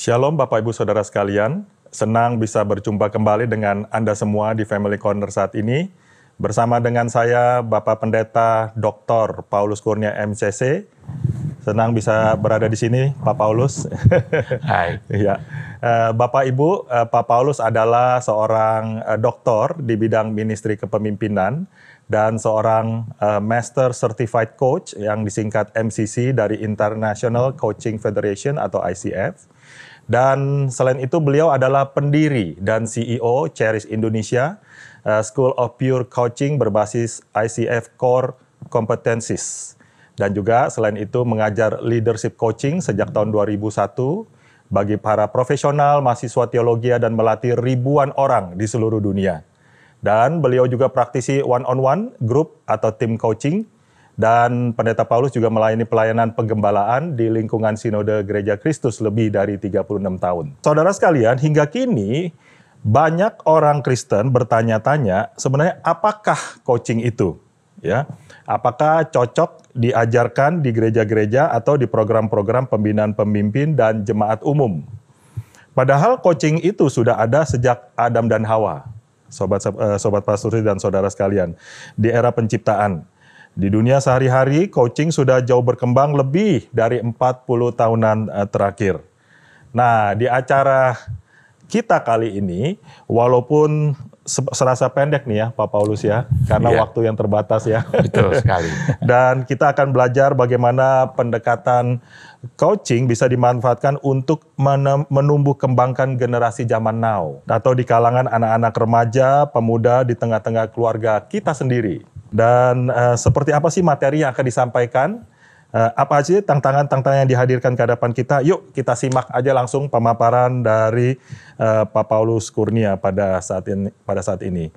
Shalom Bapak Ibu Saudara sekalian, senang bisa berjumpa kembali dengan Anda semua di Family Corner saat ini. Bersama dengan saya Bapak Pendeta Dr. Paulus Kurnia MCC. Senang bisa berada di sini Pak Paulus. Hai. ya. Bapak Ibu, eh, Pak Paulus adalah seorang eh, doktor di bidang ministry kepemimpinan dan seorang Master Certified Coach yang disingkat MCC dari International Coaching Federation atau ICF dan selain itu beliau adalah pendiri dan CEO Cherish Indonesia, eh, School of Pure Coaching berbasis ICF Core Competencies. Dan juga selain itu mengajar leadership coaching sejak tahun 2001 bagi para profesional, mahasiswa teologi dan melatih ribuan orang di seluruh dunia. Dan beliau juga praktisi one-on-one, -on -one, group atau tim coaching, dan Pendeta Paulus juga melayani pelayanan penggembalaan di lingkungan Sinode Gereja Kristus lebih dari 36 tahun. Saudara sekalian, hingga kini banyak orang Kristen bertanya-tanya sebenarnya apakah coaching itu? Ya. Apakah cocok diajarkan di gereja-gereja atau di program-program pembinaan pemimpin dan jemaat umum? Padahal coaching itu sudah ada sejak Adam dan Hawa sobat eh, sobat pasturi dan saudara sekalian di era penciptaan. Di dunia sehari-hari, coaching sudah jauh berkembang lebih dari 40 tahunan eh, terakhir. Nah, di acara kita kali ini, walaupun serasa pendek nih ya Pak Paulus ya, karena yeah. waktu yang terbatas ya. Betul sekali. Dan kita akan belajar bagaimana pendekatan coaching bisa dimanfaatkan untuk menumbuh kembangkan generasi zaman now atau di kalangan anak-anak remaja, pemuda di tengah-tengah keluarga kita sendiri. Dan uh, seperti apa sih materi yang akan disampaikan? Uh, apa aja tantangan-tantangan yang dihadirkan ke hadapan kita? Yuk kita simak aja langsung pemaparan dari uh, Pak Paulus Kurnia pada saat ini. Pada saat ini.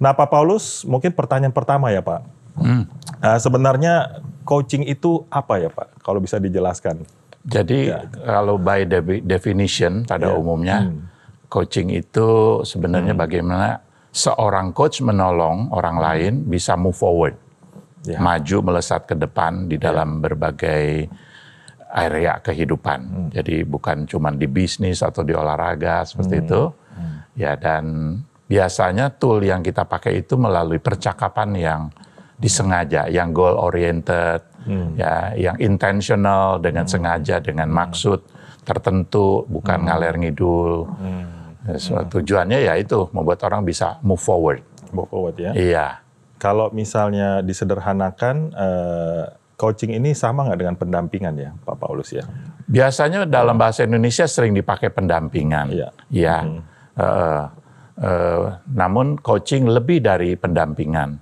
Nah Pak Paulus, mungkin pertanyaan pertama ya Pak. Hmm. Uh, sebenarnya coaching itu apa ya Pak? Kalau bisa dijelaskan. Jadi ya. kalau by definition pada ya. umumnya hmm. coaching itu sebenarnya hmm. bagaimana seorang coach menolong orang hmm. lain bisa move forward, yeah. maju melesat ke depan di ya. dalam berbagai area kehidupan. Hmm. Jadi bukan cuma di bisnis atau di olahraga seperti hmm. itu. Hmm. Ya dan biasanya tool yang kita pakai itu melalui percakapan yang hmm. disengaja, yang goal oriented, hmm. ya, yang intentional dengan hmm. sengaja, dengan hmm. maksud tertentu, bukan hmm. ngaler ngidul. Hmm Eh, so, tujuannya ya itu membuat orang bisa move forward. Move forward ya. Iya. Kalau misalnya disederhanakan, uh, coaching ini sama nggak dengan pendampingan ya, Pak Paulus ya? Biasanya dalam bahasa Indonesia sering dipakai pendampingan. Iya. Ya. Hmm. Uh, uh, namun coaching lebih dari pendampingan.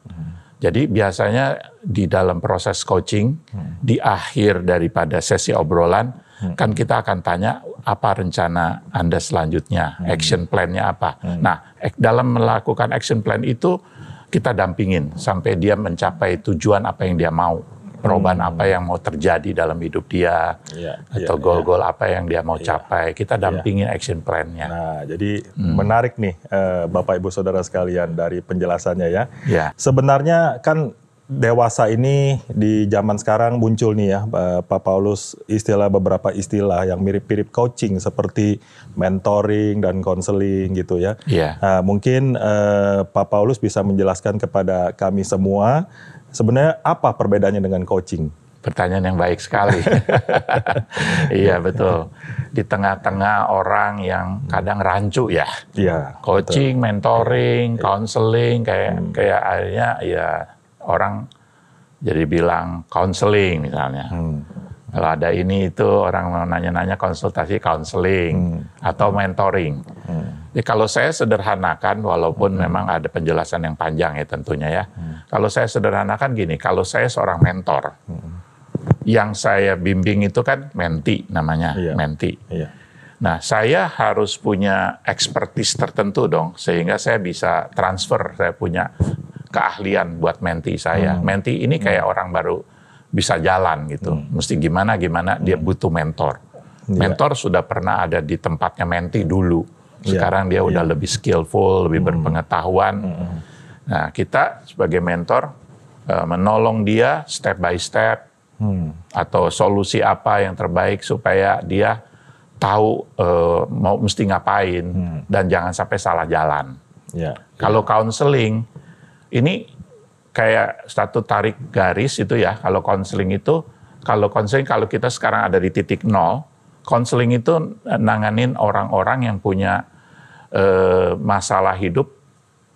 Jadi biasanya di dalam proses coaching hmm. di akhir daripada sesi obrolan hmm. kan kita akan tanya apa rencana Anda selanjutnya, hmm. action plan-nya apa. Hmm. Nah, dalam melakukan action plan itu kita dampingin sampai dia mencapai tujuan apa yang dia mau, perubahan hmm. apa yang mau terjadi dalam hidup dia, ya, atau iya, goal-goal ya, apa yang dia mau ya. capai. Kita iya. dampingin ya. action plan-nya. Nah, jadi hmm. menarik nih eh, Bapak Ibu Saudara sekalian dari penjelasannya ya. ya. Sebenarnya kan dewasa ini di zaman sekarang muncul nih ya eh, Pak Paulus istilah beberapa istilah yang mirip-mirip coaching seperti mentoring dan konseling gitu ya. Yeah. Nah, mungkin eh, Pak Paulus bisa menjelaskan kepada kami semua sebenarnya apa perbedaannya dengan coaching? Pertanyaan yang baik sekali. iya betul. Di tengah-tengah orang yang kadang rancu ya. Iya. Coaching, betul. mentoring, counseling kayak hmm. kayak akhirnya ya orang jadi bilang counseling misalnya. Hmm. Kalau ada ini itu orang nanya-nanya konsultasi counseling hmm. atau mentoring. Hmm. Jadi kalau saya sederhanakan walaupun hmm. memang ada penjelasan yang panjang ya tentunya ya. Hmm. Kalau saya sederhanakan gini, kalau saya seorang mentor. Hmm. Yang saya bimbing itu kan menti namanya, iya. menti. Iya. Nah, saya harus punya expertise tertentu dong sehingga saya bisa transfer, saya punya keahlian buat menti saya. Hmm. Menti ini hmm. kayak hmm. orang baru bisa jalan gitu. Hmm. Mesti gimana gimana dia hmm. butuh mentor. Yeah. Mentor sudah pernah ada di tempatnya menti dulu. Iya. Sekarang yeah. dia udah yeah. lebih skillful, lebih hmm. berpengetahuan. Hmm. hmm. Nah, kita sebagai mentor e, menolong dia step by step hmm. atau solusi apa yang terbaik supaya dia tahu uh, mau mesti ngapain hmm. dan jangan sampai salah jalan. Yeah. Kalau yeah. counseling ini kayak satu tarik garis itu ya kalau konseling itu kalau konseling kalau kita sekarang ada di titik nol konseling itu nanganin orang-orang yang punya eh, masalah hidup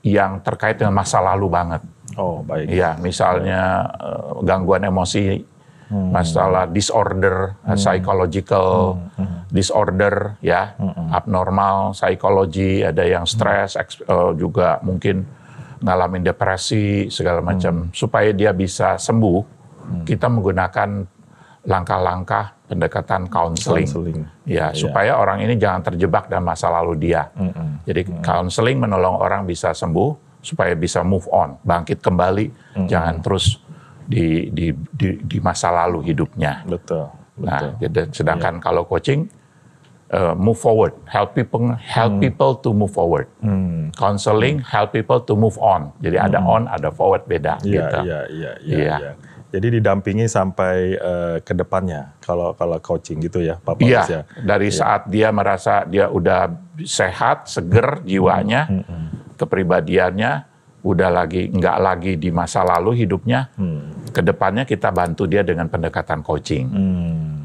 yang terkait dengan masa lalu banget. Oh baik. Ya misalnya eh, gangguan emosi, hmm. masalah disorder, hmm. psychological hmm. Hmm. disorder ya, hmm. hmm. abnormal, psikologi, ada yang hmm. stres, hmm. juga mungkin ngalamin depresi segala macam hmm. supaya dia bisa sembuh hmm. kita menggunakan langkah-langkah pendekatan counseling. counseling. Ya, ya supaya orang ini jangan terjebak dalam masa lalu dia. -hmm. Jadi -hmm. counseling menolong orang bisa sembuh supaya bisa move on, bangkit kembali, -hmm. jangan terus di, di di di masa lalu hidupnya. Betul. Nah, betul. Nah, sedangkan ya. kalau coaching uh, move forward, help people help hmm. people to move forward. Hmm. Counseling hmm. help people to move on. Jadi hmm. ada on, ada forward beda ya, gitu. ya, ya, Iya, iya, iya, Jadi didampingi sampai uh, ke depannya kalau kalau coaching gitu ya, Pak Iya. ya. dari ya. saat dia merasa dia udah sehat, seger jiwanya, hmm, hmm, hmm. kepribadiannya udah lagi nggak lagi di masa lalu hidupnya. Hmm. Kedepannya kita bantu dia dengan pendekatan coaching. Hmm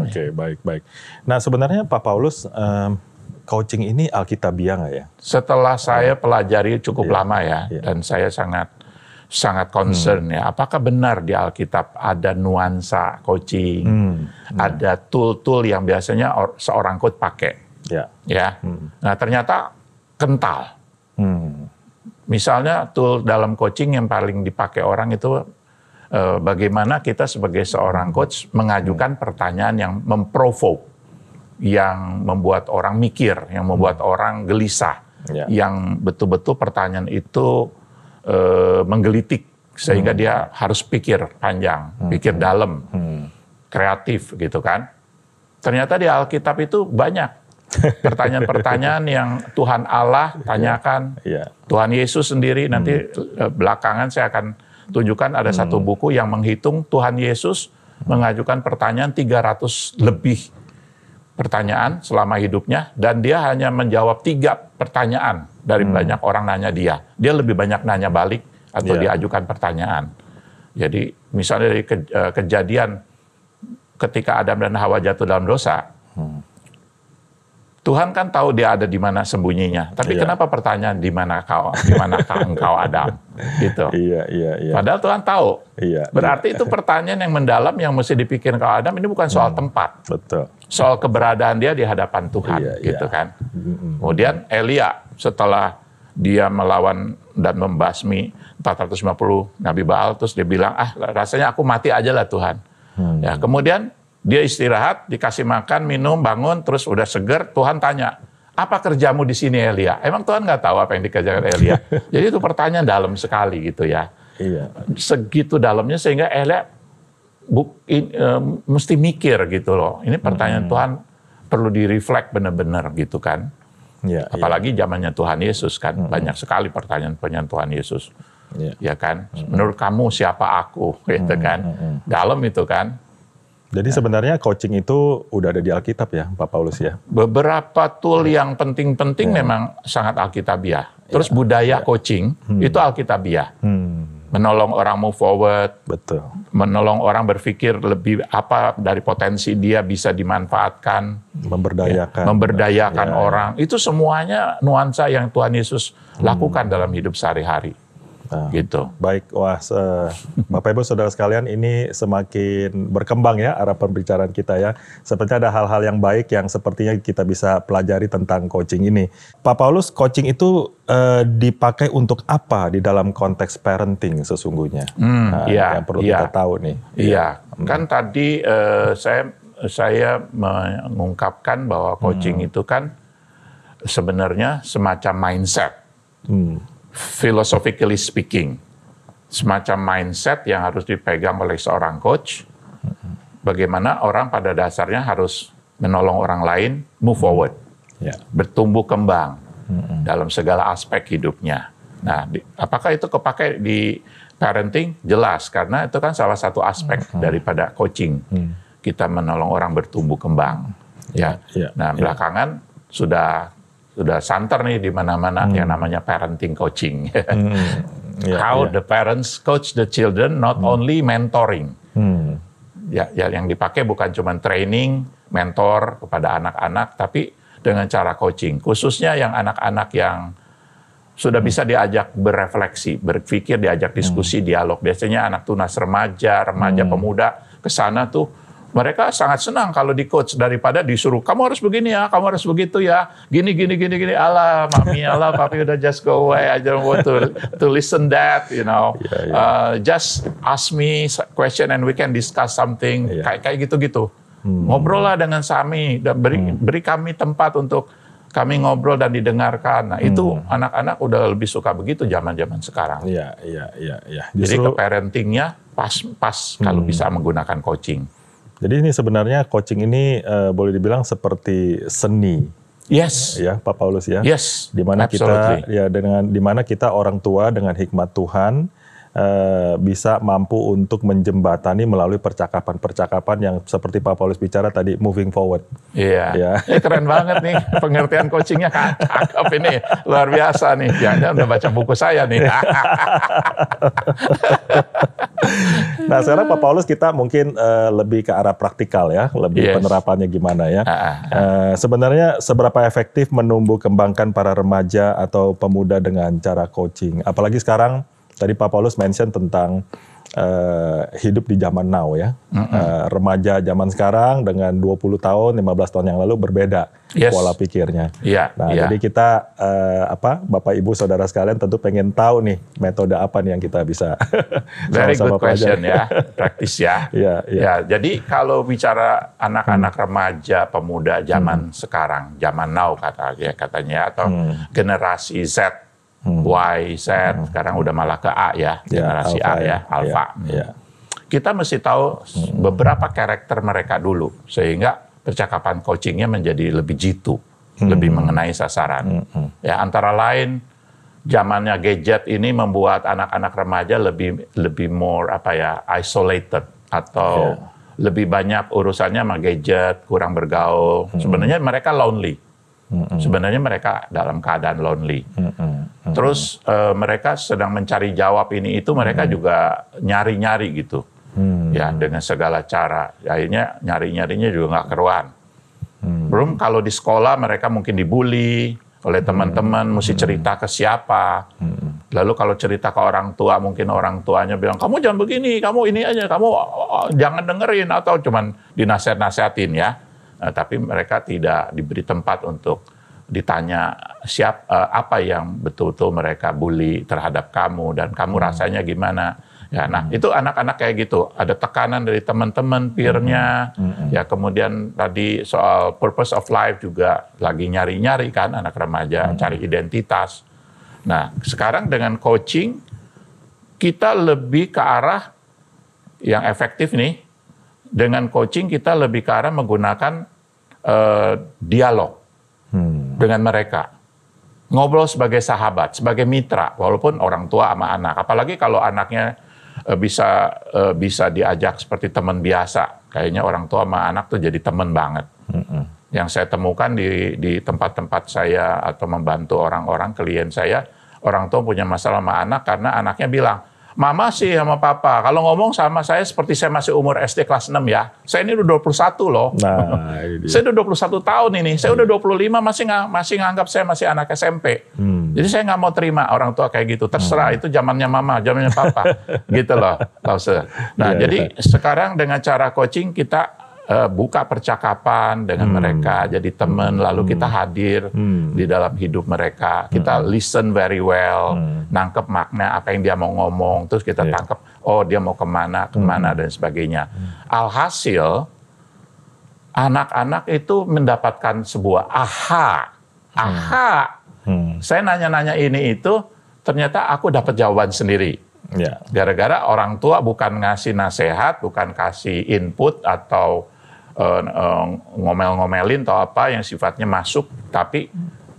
Oke, okay, iya. baik baik. Nah sebenarnya Pak Paulus um, coaching ini alkitabiah nggak ya? Setelah saya pelajari cukup yeah. lama ya, yeah. dan saya sangat sangat concern hmm. ya. Apakah benar di Alkitab ada nuansa coaching, hmm. Hmm. ada tool-tool yang biasanya or, seorang coach pakai? Ya. Yeah. ya. Hmm. Nah ternyata kental. Hmm. Misalnya tool dalam coaching yang paling dipakai orang itu Eh, bagaimana kita sebagai seorang coach mengajukan pertanyaan yang memprovok, yang membuat orang mikir, yang membuat hmm. orang gelisah, ya. yang betul-betul pertanyaan itu uh, menggelitik sehingga hmm. dia harus pikir panjang, hmm. pikir dalam, hmm. kreatif gitu kan. Ternyata di Alkitab itu banyak pertanyaan-pertanyaan yang Tuhan Allah ya. tanyakan, yeah. Yeah. Tuhan Yesus sendiri nanti hmm. eh, belakangan saya akan tunjukkan ada hmm. satu buku yang menghitung Tuhan Yesus mengajukan pertanyaan 300 lebih pertanyaan selama hidupnya dan dia hanya menjawab tiga pertanyaan dari hmm. banyak orang nanya dia. Dia lebih banyak nanya balik atau yeah. diajukan pertanyaan. Jadi misalnya dari eh, kejadian ketika Adam dan Hawa jatuh dalam dosa, hmm Tuhan kan tahu dia ada di mana sembunyinya. Tapi iya. kenapa pertanyaan di mana kau, di mana engkau Adam? Gitu. Iya, iya, iya. Padahal Tuhan tahu. Iya. iya. Berarti iya. itu pertanyaan yang mendalam yang mesti dipikirin kau Adam ini bukan soal hmm, tempat. Betul. Soal keberadaan dia di hadapan Tuhan, iya, iya. gitu iya. kan. Kemudian Elia setelah dia melawan dan membasmi 450 Nabi Baal terus dia bilang, "Ah, rasanya aku mati aja lah Tuhan." Hmm. Ya, kemudian dia istirahat, dikasih makan, minum, bangun, terus udah seger. Tuhan tanya, apa kerjamu di sini Elia? Emang Tuhan nggak tahu apa yang dikerjakan Elia? Jadi itu pertanyaan dalam sekali gitu ya. Iya. Segitu dalamnya sehingga Elia buk, in, e, mesti mikir gitu loh. Ini pertanyaan hmm. Tuhan perlu direflek benar-benar gitu kan. Ya, Apalagi iya. zamannya Tuhan Yesus kan. Hmm. Banyak sekali pertanyaan-pertanyaan Tuhan Yesus. Ya, ya kan? Hmm. Menurut kamu siapa aku? Gitu hmm, kan. Hmm, dalam itu kan. Jadi ya. sebenarnya coaching itu udah ada di Alkitab ya, Pak Paulus ya. Beberapa tool ya. yang penting-penting ya. memang sangat Alkitabiah. Ya. Terus ya. budaya ya. coaching hmm. itu Alkitabiah. Hmm. Menolong orang move forward, betul. Menolong orang berpikir lebih apa dari potensi dia bisa dimanfaatkan, memberdayakan, ya, memberdayakan ya. orang. Itu semuanya nuansa yang Tuhan Yesus hmm. lakukan dalam hidup sehari-hari. Gitu. Ah. gitu. Baik, wah uh, Bapak Ibu Saudara sekalian ini semakin berkembang ya arah pembicaraan kita ya. Sepertinya ada hal-hal yang baik yang sepertinya kita bisa pelajari tentang coaching ini. Pak Paulus, coaching itu uh, dipakai untuk apa di dalam konteks parenting sesungguhnya? Hmm, nah, iya, yang perlu iya, kita tahu nih. Iya, iya. Kan hmm. kan tadi uh, saya saya mengungkapkan bahwa coaching hmm. itu kan sebenarnya semacam mindset. Hmm philosophically speaking, semacam mindset yang harus dipegang oleh seorang coach. Bagaimana orang pada dasarnya harus menolong orang lain move forward, yeah. bertumbuh kembang mm-hmm. dalam segala aspek hidupnya. Nah, di, apakah itu kepakai di parenting? Jelas, karena itu kan salah satu aspek mm-hmm. daripada coaching. Mm. Kita menolong orang bertumbuh kembang. Yeah, ya. Yeah, ya, nah, ya. belakangan sudah sudah santer nih di mana-mana hmm. yang namanya parenting coaching. hmm. yeah, How yeah. the parents coach the children not hmm. only mentoring. Hmm. Ya, ya yang dipakai bukan cuma training, mentor kepada anak-anak tapi dengan cara coaching. Khususnya yang anak-anak yang sudah hmm. bisa diajak berefleksi, berpikir, diajak hmm. diskusi, hmm. dialog. Biasanya anak tunas remaja, remaja hmm. pemuda ke sana tuh mereka sangat senang kalau di coach daripada disuruh kamu harus begini ya, kamu harus begitu ya, gini gini gini gini. Allah, mami, Allah, papi udah just go away. I don't want to to listen that, you know. Yeah, yeah. Uh, just ask me question and we can discuss something yeah. kayak kayak gitu-gitu. Hmm. Ngobrol lah dengan Sami dan beri hmm. beri kami tempat untuk kami ngobrol dan didengarkan. Nah, itu hmm. anak-anak udah lebih suka begitu zaman-zaman sekarang. Iya, iya, iya, iya. Jadi ke parentingnya pas pas hmm. kalau bisa menggunakan coaching. Jadi ini sebenarnya coaching ini uh, boleh dibilang seperti seni. Yes. Ya, Pak Paulus ya. Yes. Di mana kita ya dengan di mana kita orang tua dengan hikmat Tuhan Eh, bisa mampu untuk menjembatani melalui percakapan-percakapan yang seperti Pak Paulus bicara tadi moving forward. Iya. Yeah. Yeah. keren banget nih pengertian coachingnya kakak ini luar biasa nih. Jangan ya, udah baca buku saya nih. nah sekarang Pak Paulus kita mungkin uh, lebih ke arah praktikal ya, lebih yes. penerapannya gimana ya. Uh, uh, uh. sebenarnya seberapa efektif menumbuh kembangkan para remaja atau pemuda dengan cara coaching? Apalagi sekarang Tadi Pak Paulus mention tentang uh, hidup di zaman now ya. Mm -hmm. uh, remaja zaman sekarang dengan 20 tahun, 15 tahun yang lalu berbeda yes. pola pikirnya. Yeah, nah, yeah. jadi kita uh, apa Bapak Ibu Saudara sekalian tentu pengen tahu nih metode apa nih yang kita bisa Very sama -sama good question ya, praktis ya. yeah, yeah. Ya, jadi kalau bicara anak-anak remaja, pemuda zaman hmm. sekarang, zaman now kata ya katanya atau hmm. generasi Z hmm. Y, Z, hmm. sekarang udah malah ke A ya, ya generasi alpha, A ya, ya, Alpha. Yeah. Yeah. Hmm. Kita mesti tahu hmm. beberapa karakter mereka dulu, sehingga percakapan coachingnya menjadi lebih jitu, hmm. lebih mengenai sasaran. Hmm, hmm. Ya antara lain zamannya gadget ini membuat anak-anak remaja lebih lebih more apa ya isolated atau yeah. lebih banyak urusannya sama gadget, kurang bergaul. Hmm. Sebenarnya mereka lonely hmm Sebenarnya mereka dalam keadaan lonely. Mm-hmm. Mm-hmm. Terus uh, mereka sedang mencari jawab ini itu mereka mm-hmm. juga nyari-nyari gitu. Mm-hmm. Ya dengan segala cara. Akhirnya nyari-nyarinya juga nggak keruan. Mm-hmm. Belum kalau di sekolah mereka mungkin dibully oleh teman-teman hmm. mesti cerita ke siapa. Hmm. Lalu kalau cerita ke orang tua mungkin orang tuanya bilang kamu jangan begini, kamu ini aja, kamu oh, oh, jangan dengerin atau cuman dinasehat-nasehatin ya uh, tapi mereka tidak diberi tempat untuk ditanya siap uh, apa yang betul-betul mereka bully terhadap kamu dan kamu hmm. rasanya gimana. Ya, nah hmm. itu anak-anak kayak gitu, ada tekanan dari teman-teman peernya, hmm. hmm. ya kemudian tadi soal purpose of life juga lagi nyari-nyari kan anak remaja, hmm. cari identitas. Nah sekarang dengan coaching kita lebih ke arah yang efektif nih, dengan coaching kita lebih ke arah menggunakan uh, dialog hmm. dengan mereka. Ngobrol sebagai sahabat, sebagai mitra, walaupun orang tua sama anak. Apalagi kalau anaknya uh, bisa uh, bisa diajak seperti teman biasa. Kayaknya orang tua sama anak tuh jadi teman banget. Hmm. Yang saya temukan di di tempat-tempat saya atau membantu orang-orang klien saya, orang tua punya masalah sama anak karena anaknya bilang, Mama sih sama papa. Kalau ngomong sama saya seperti saya masih umur SD kelas 6 ya. Saya ini udah 21 loh. Nah, saya udah 21 tahun ini. Saya udah 25 iya. masih nggak masih nganggap saya masih anak SMP. Hmm. Jadi saya nggak mau terima orang tua kayak gitu. Terserah hmm. itu zamannya mama, zamannya papa. gitu loh. Nah, yeah, jadi yeah. sekarang dengan cara coaching kita uh, buka percakapan dengan hmm. mereka, jadi teman, lalu hmm. kita hadir hmm. di dalam hidup mereka, kita hmm. listen very well, hmm. nangkep makna apa yang dia mau ngomong, terus kita yeah. tangkep, oh dia mau kemana, kemana hmm. dan sebagainya. Hmm. Alhasil anak-anak itu mendapatkan sebuah aha, hmm. aha. Hmm. Saya nanya-nanya ini itu, ternyata aku dapat jawaban sendiri. Ya. Gara-gara ya. orang tua bukan ngasih nasihat, bukan kasih input atau Eh, eh, ngomel-ngomelin atau apa yang sifatnya masuk, tapi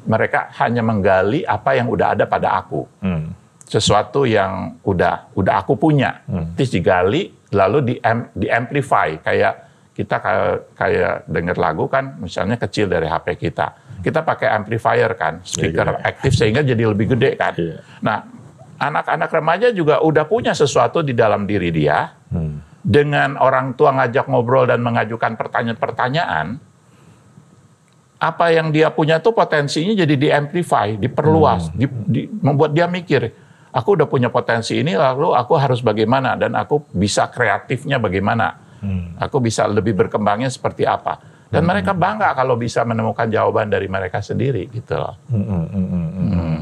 mereka hanya menggali apa yang udah ada pada aku. Hmm. Sesuatu yang udah udah aku punya, hmm. terus digali lalu di di amplify kayak kita kayak kayak dengar lagu kan misalnya kecil dari HP kita. Kita pakai amplifier kan, iya, speaker yeah, yeah. aktif sehingga jadi lebih gede kan. Yeah. Nah, anak-anak remaja juga udah punya sesuatu di dalam diri dia. Hmm dengan orang tua ngajak ngobrol dan mengajukan pertanyaan-pertanyaan, apa yang dia punya tuh potensinya jadi di-amplify, diperluas, hmm. di, di, membuat dia mikir, aku udah punya potensi ini, lalu aku harus bagaimana, dan aku bisa kreatifnya bagaimana, hmm. aku bisa lebih berkembangnya seperti apa. Dan hmm. mereka bangga kalau bisa menemukan jawaban dari mereka sendiri gitu loh. Hmm. Hmm. Hmm. Hmm. hmm. hmm.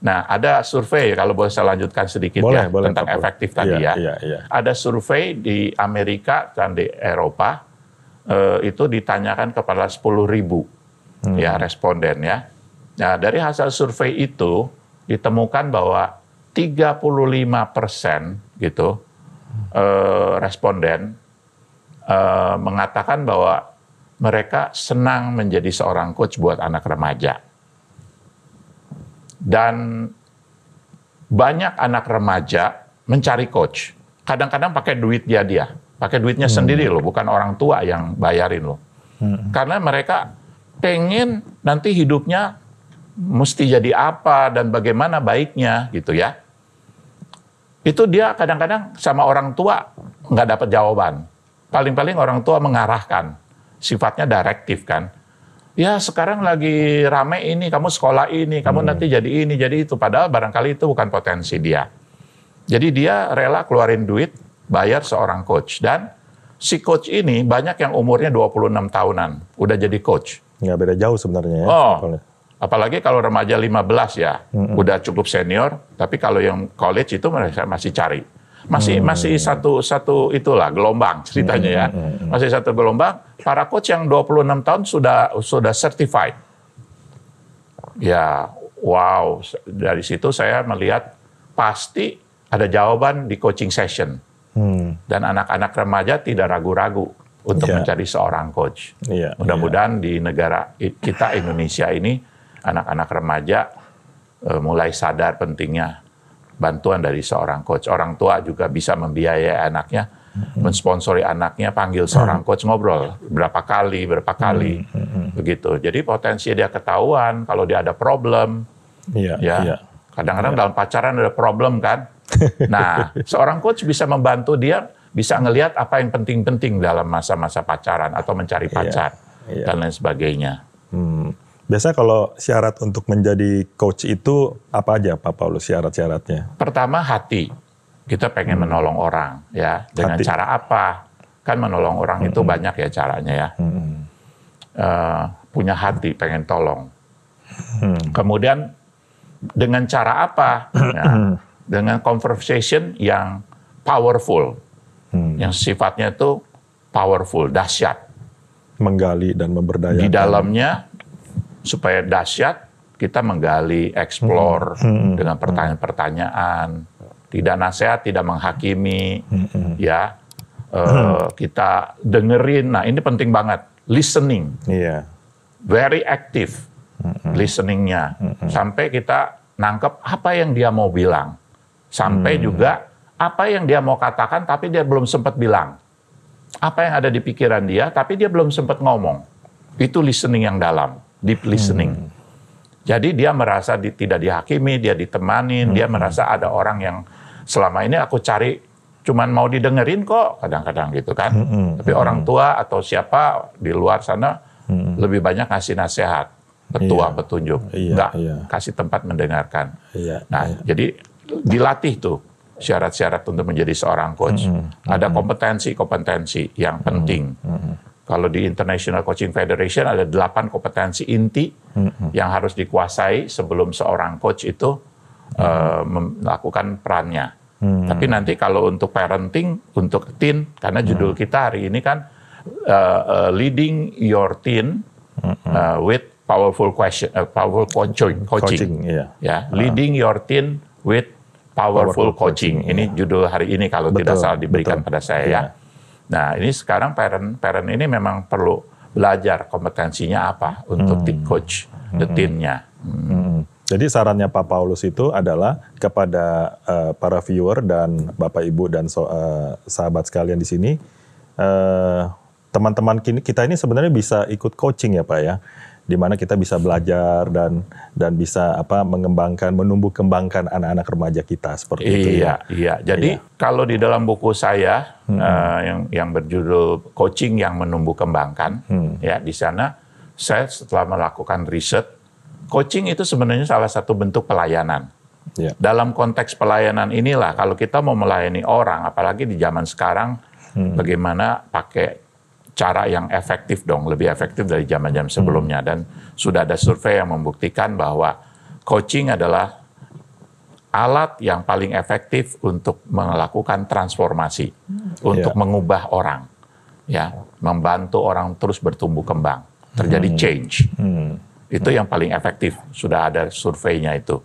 Nah, ada survei kalau boleh saya lanjutkan sedikit boleh, ya boleh, tentang tak efektif boleh. Iya, tadi iya, ya. Iya, iya. Ada survei di Amerika dan di Eropa eh, itu ditanyakan kepada 10 ribu hmm. ya responden ya. Nah, dari hasil survei itu ditemukan bahwa 35 persen gitu eh, responden eh, mengatakan bahwa mereka senang menjadi seorang coach buat anak remaja dan banyak anak remaja mencari coach. Kadang-kadang pakai duit dia dia, pakai duitnya hmm. sendiri loh, bukan orang tua yang bayarin loh. Hmm. Karena mereka pengen nanti hidupnya mesti jadi apa dan bagaimana baiknya gitu ya. Itu dia kadang-kadang sama orang tua nggak dapat jawaban. Paling-paling orang tua mengarahkan, sifatnya direktif kan ya sekarang lagi rame ini, kamu sekolah ini, kamu hmm. nanti jadi ini, jadi itu. Padahal barangkali itu bukan potensi dia. Jadi dia rela keluarin duit bayar seorang coach. Dan si coach ini banyak yang umurnya 26 tahunan, udah jadi coach. Nggak beda jauh sebenarnya ya. Oh, ya. apalagi kalau remaja 15 ya, -hmm. udah cukup senior, tapi kalau yang college itu masih cari masih hmm. masih satu satu itulah gelombang ceritanya hmm, ya. Hmm, hmm, hmm. Masih satu gelombang. Para coach yang 26 tahun sudah sudah certified. Ya, wow. Dari situ saya melihat pasti ada jawaban di coaching session. Hmm. Dan anak-anak remaja tidak ragu-ragu untuk yeah. mencari seorang coach. Yeah. Mudah-mudahan yeah. di negara kita Indonesia ini anak-anak remaja eh, mulai sadar pentingnya bantuan dari seorang coach. Orang tua juga bisa membiayai anaknya, hmm. mensponsori anaknya, panggil seorang coach ngobrol berapa kali, berapa kali, hmm. begitu. Jadi potensi dia ketahuan kalau dia ada problem, iya, ya. ya. Kadang-kadang yeah. dalam pacaran ada problem kan. Nah, seorang coach bisa membantu dia bisa ngelihat apa yang penting-penting dalam masa-masa pacaran atau mencari iya, pacar Yeah. dan lain sebagainya. Hmm. Biasanya kalau syarat untuk menjadi coach itu apa aja Pak Paulus syarat-syaratnya? Pertama hati. Kita pengen hmm. menolong orang ya dengan hati. cara apa? Kan menolong orang hmm. itu banyak ya caranya ya. Hmm. Uh, punya hati pengen tolong. Hmm. Kemudian dengan cara apa? ya, hmm. dengan conversation yang powerful. Hmm. Yang sifatnya itu powerful, dahsyat. Menggali dan memberdayakan. Di dalamnya supaya dahsyat kita menggali, eksplor hmm. hmm. hmm. dengan pertanyaan-pertanyaan, tidak nasihat, tidak menghakimi, hmm. ya e, kita dengerin. Nah ini penting banget, listening, yeah. very active hmm. listeningnya, hmm. sampai kita nangkep apa yang dia mau bilang, sampai hmm. juga apa yang dia mau katakan tapi dia belum sempat bilang, apa yang ada di pikiran dia tapi dia belum sempat ngomong, itu listening yang dalam deep listening. Hmm. Jadi dia merasa di, tidak dihakimi, dia ditemani, hmm. dia merasa ada orang yang selama ini aku cari cuman mau didengerin kok kadang-kadang gitu kan. Hmm. hmm Tapi hmm, orang hmm. tua atau siapa di luar sana hmm. lebih banyak ngasih nasihat, petua, iya. petunjuk, iya, nggak iya. kasih tempat mendengarkan. Iya, nah, iya. jadi dilatih tuh syarat-syarat untuk menjadi seorang coach. -hmm. Ada kompetensi-kompetensi yang penting. Hmm. -hmm. Kalau di International Coaching Federation ada delapan kompetensi inti hmm. yang harus dikuasai sebelum seorang coach itu hmm. uh, melakukan perannya. Hmm. Tapi nanti kalau untuk parenting, untuk teen, karena judul hmm. kita hari ini kan uh, uh, leading your teen hmm. uh, with powerful question, uh, powerful coaching, coaching, coaching iya. ya, yeah. leading your teen with powerful, powerful coaching. coaching. Ini yeah. judul hari ini kalau betul, tidak salah diberikan betul. pada saya yeah. ya. Iya. Nah ini sekarang parent-parent ini memang perlu belajar kompetensinya apa untuk hmm. coach hmm. the hmm. teamnya. Hmm. Hmm. Jadi sarannya Pak Paulus itu adalah kepada uh, para viewer dan Bapak Ibu dan so, uh, sahabat sekalian di sini, uh, teman-teman kita ini sebenarnya bisa ikut coaching ya Pak ya di mana kita bisa belajar dan dan bisa apa mengembangkan menumbuh kembangkan anak-anak remaja kita seperti iya, itu ya. Iya. Jadi iya. kalau di dalam buku saya hmm. uh, yang yang berjudul coaching yang menumbuh kembangkan hmm. ya di sana saya setelah melakukan riset coaching itu sebenarnya salah satu bentuk pelayanan. Yeah. Dalam konteks pelayanan inilah kalau kita mau melayani orang apalagi di zaman sekarang hmm. bagaimana pakai cara yang efektif dong, lebih efektif dari zaman-zaman sebelumnya. Hmm. Dan sudah ada survei yang membuktikan bahwa coaching adalah alat yang paling efektif untuk melakukan transformasi, hmm. untuk yeah. mengubah orang, ya, membantu orang terus bertumbuh kembang, terjadi hmm. change. Hmm. Itu hmm. yang paling efektif. Sudah ada surveinya itu.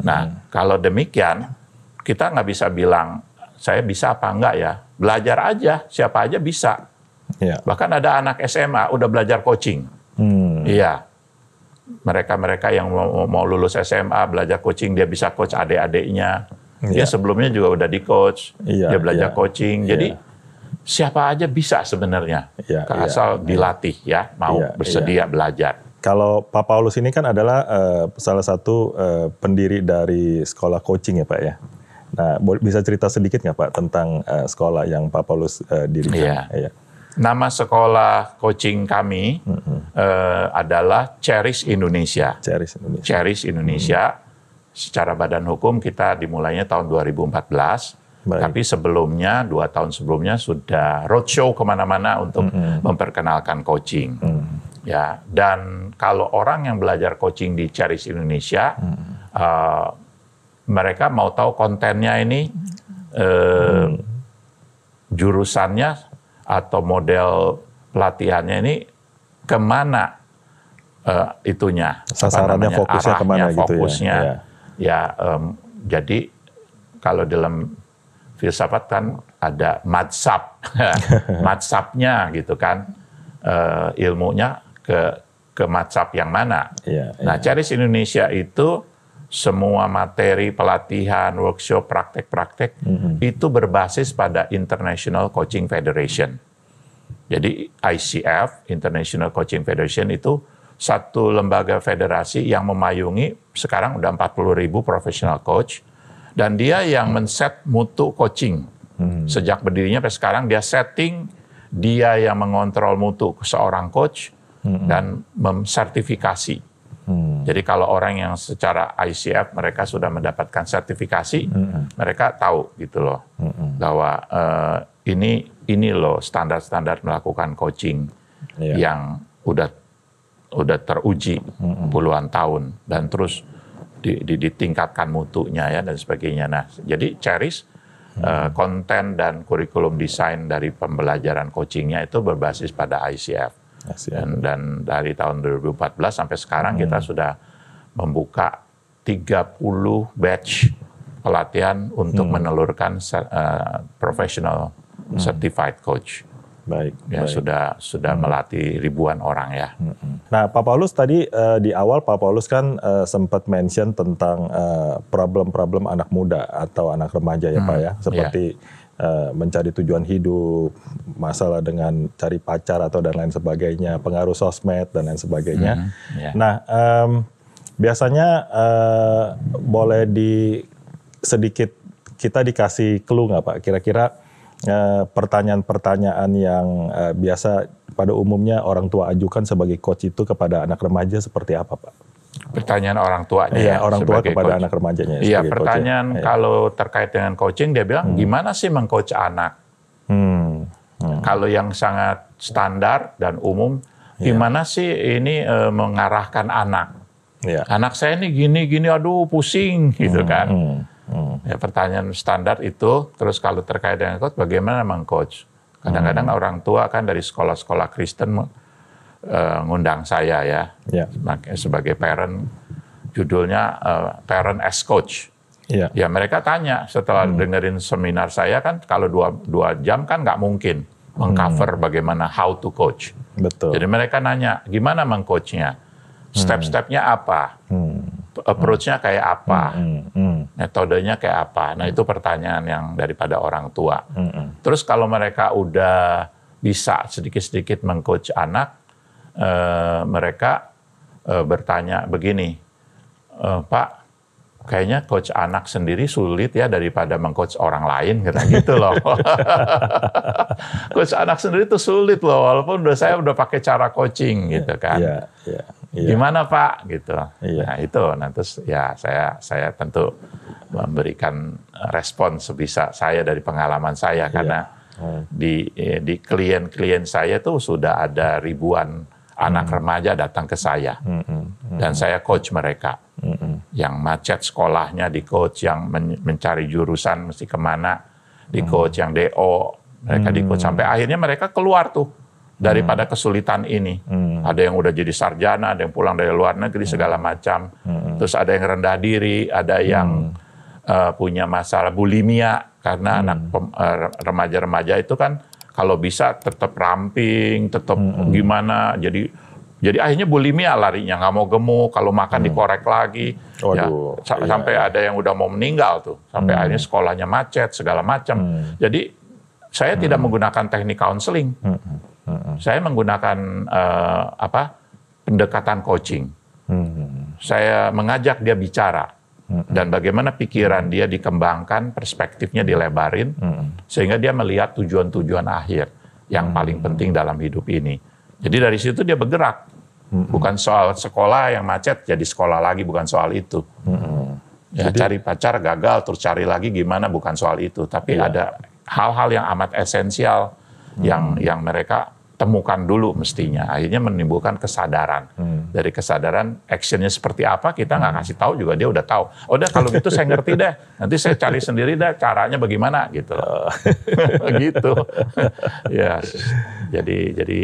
Nah, hmm. kalau demikian, kita nggak bisa bilang saya bisa apa enggak ya. Belajar aja, siapa aja bisa Ya. Bahkan ada anak SMA udah belajar coaching. Hmm. Iya. Mereka-mereka yang mau, mau lulus SMA belajar coaching dia bisa coach adik-adiknya. Dia iya. sebelumnya juga udah di coach. Ya, dia belajar ya. coaching. Iya. Jadi siapa aja bisa sebenarnya. Ya, asal dilatih ya, mau bersedia belajar. Kalau Pak Paulus ini kan adalah uh, salah satu uh, pendiri dari sekolah coaching ya Pak ya. Nah, bisa cerita sedikit nggak Pak tentang uh, sekolah yang Pak Paulus uh, dirikan? Iya. Yeah. Nama sekolah coaching kami mm -hmm. uh, adalah Cherish Indonesia. Cherish Indonesia. Cherish Indonesia. Mm -hmm. Secara badan hukum kita dimulainya tahun 2014. Baik. Tapi sebelumnya, dua tahun sebelumnya sudah roadshow kemana-mana untuk mm -hmm. memperkenalkan coaching. Mm -hmm. Ya, dan kalau orang yang belajar coaching di Cherish Indonesia, mm -hmm. uh, mereka mau tahu kontennya ini, uh, mm -hmm. jurusannya atau model pelatihannya ini kemana uh, itunya sasarannya namanya, fokusnya arahnya, kemana fokusnya, gitu ya fokusnya, iya. ya. Ya, um, jadi kalau dalam filsafat kan ada madsab, madsabnya gitu kan, uh, ilmunya ke ke madsab yang mana. Ya, nah, ya. Caris Indonesia itu semua materi pelatihan, workshop, praktek-praktek mm-hmm. itu berbasis pada International Coaching Federation. Jadi ICF International Coaching Federation itu satu lembaga federasi yang memayungi sekarang udah 40 ribu profesional coach dan dia yang men-set mutu coaching mm-hmm. sejak berdirinya sampai sekarang dia setting dia yang mengontrol mutu seorang coach mm-hmm. dan mensertifikasi Hmm. Jadi kalau orang yang secara ICF mereka sudah mendapatkan sertifikasi, hmm. mereka tahu gitu loh hmm. bahwa uh, ini ini loh standar-standar melakukan coaching yeah. yang udah udah teruji hmm. puluhan tahun dan terus di, di, ditingkatkan mutunya ya dan sebagainya. Nah, jadi Cherish hmm. Eh, konten dan kurikulum desain dari pembelajaran coachingnya itu berbasis pada ICF. Dan, dan dari tahun 2014 sampai sekarang hmm. kita sudah membuka 30 batch pelatihan untuk hmm. menelurkan uh, professional hmm. certified coach. Baik, ya baik. sudah sudah hmm. melatih ribuan orang ya. Hmm. Nah, Pak Paulus tadi uh, di awal Pak Paulus kan uh, sempat mention tentang problem-problem uh, anak muda atau anak remaja ya hmm. Pak ya, seperti yeah Eh, mencari tujuan hidup, masalah dengan cari pacar atau dan lain sebagainya, pengaruh sosmed dan lain sebagainya. Mm, yeah. Nah, um, biasanya uh, boleh di sedikit kita dikasih clue nggak Pak? Kira-kira pertanyaan eh, pertanyaan-pertanyaan yang uh, biasa pada umumnya orang tua ajukan sebagai coach itu kepada anak remaja seperti apa Pak? pertanyaan orang tuanya. Iya, orang tua kepada coach. anak remajanya. Iya, pertanyaan coach, ya. Iya. kalau terkait dengan coaching dia bilang hmm. gimana sih mengcoach anak? Hmm. Hmm. Kalau yang sangat standar dan umum iya. gimana sih ini e, mengarahkan anak? Iya. Anak saya ini gini gini aduh pusing gitu hmm, kan. Hmm. Hmm. Ya pertanyaan standar itu terus kalau terkait dengan coach bagaimana mengcoach? Kadang-kadang hmm. orang tua kan dari sekolah-sekolah Kristen uh, ngundang saya ya yeah. Ya. sebagai, parent judulnya uh, parent as coach. Yeah. Ya mereka tanya setelah hmm. dengerin seminar saya kan kalau dua, dua jam kan nggak mungkin mengcover hmm. bagaimana how to coach. Betul. Jadi mereka nanya gimana mengcoachnya, hmm. step-stepnya apa, hmm. approachnya kayak apa, hmm, hmm. Hmm. metodenya kayak apa. Nah itu pertanyaan yang daripada orang tua. Hmm. hmm. Terus kalau mereka udah bisa sedikit-sedikit mengcoach anak, e, mereka e, bertanya begini, e, Pak, kayaknya coach anak sendiri sulit ya daripada mengcoach orang lain kata gitu loh. coach anak sendiri itu sulit loh walaupun udah saya udah pakai cara coaching gitu kan. Yeah, yeah, yeah. Gimana Pak gitu. Ya. Nah, itu nanti ya saya saya tentu memberikan respon sebisa saya dari pengalaman saya iya. karena iya. di di klien-klien saya tuh sudah ada ribuan anak hmm. remaja datang ke saya hmm. Hmm. hmm, hmm. dan saya coach mereka hmm, hmm. yang macet sekolahnya di coach yang men mencari jurusan mesti kemana di hmm. coach yang do mereka hmm. di coach sampai akhirnya mereka keluar tuh daripada kesulitan ini hmm. ada yang udah jadi sarjana ada yang pulang dari luar negeri hmm. segala macam hmm. terus ada yang rendah diri ada yang hmm. uh, punya masalah bulimia karena hmm. anak eh, remaja-remaja uh, itu kan kalau bisa tetap ramping, tetap hmm. gimana. Jadi jadi akhirnya bulimia larinya nggak mau gemuk, kalau makan hmm. dikorek lagi, ya, Waduh, ya, iya. sampai iya. ada yang udah mau meninggal tuh, sampai hmm. akhirnya sekolahnya macet segala macam. Hmm. Jadi saya hmm. tidak menggunakan teknik counseling, hmm. Hmm. saya menggunakan uh, apa pendekatan coaching. Hmm. Saya mengajak dia bicara dan bagaimana pikiran dia dikembangkan, perspektifnya dilebarin, sehingga dia melihat tujuan-tujuan akhir yang paling penting dalam hidup ini. Jadi dari situ dia bergerak, bukan soal sekolah yang macet jadi sekolah lagi, bukan soal itu. Ya, jadi, cari pacar gagal, terus cari lagi gimana, bukan soal itu. Tapi iya. ada hal-hal yang amat esensial yang yang mereka temukan dulu mestinya hmm. akhirnya menimbulkan kesadaran hmm. dari kesadaran actionnya seperti apa kita nggak hmm. kasih tahu juga dia udah tahu oh udah kalau gitu saya ngerti deh nanti saya cari sendiri deh caranya bagaimana gitu oh. gitu ya jadi jadi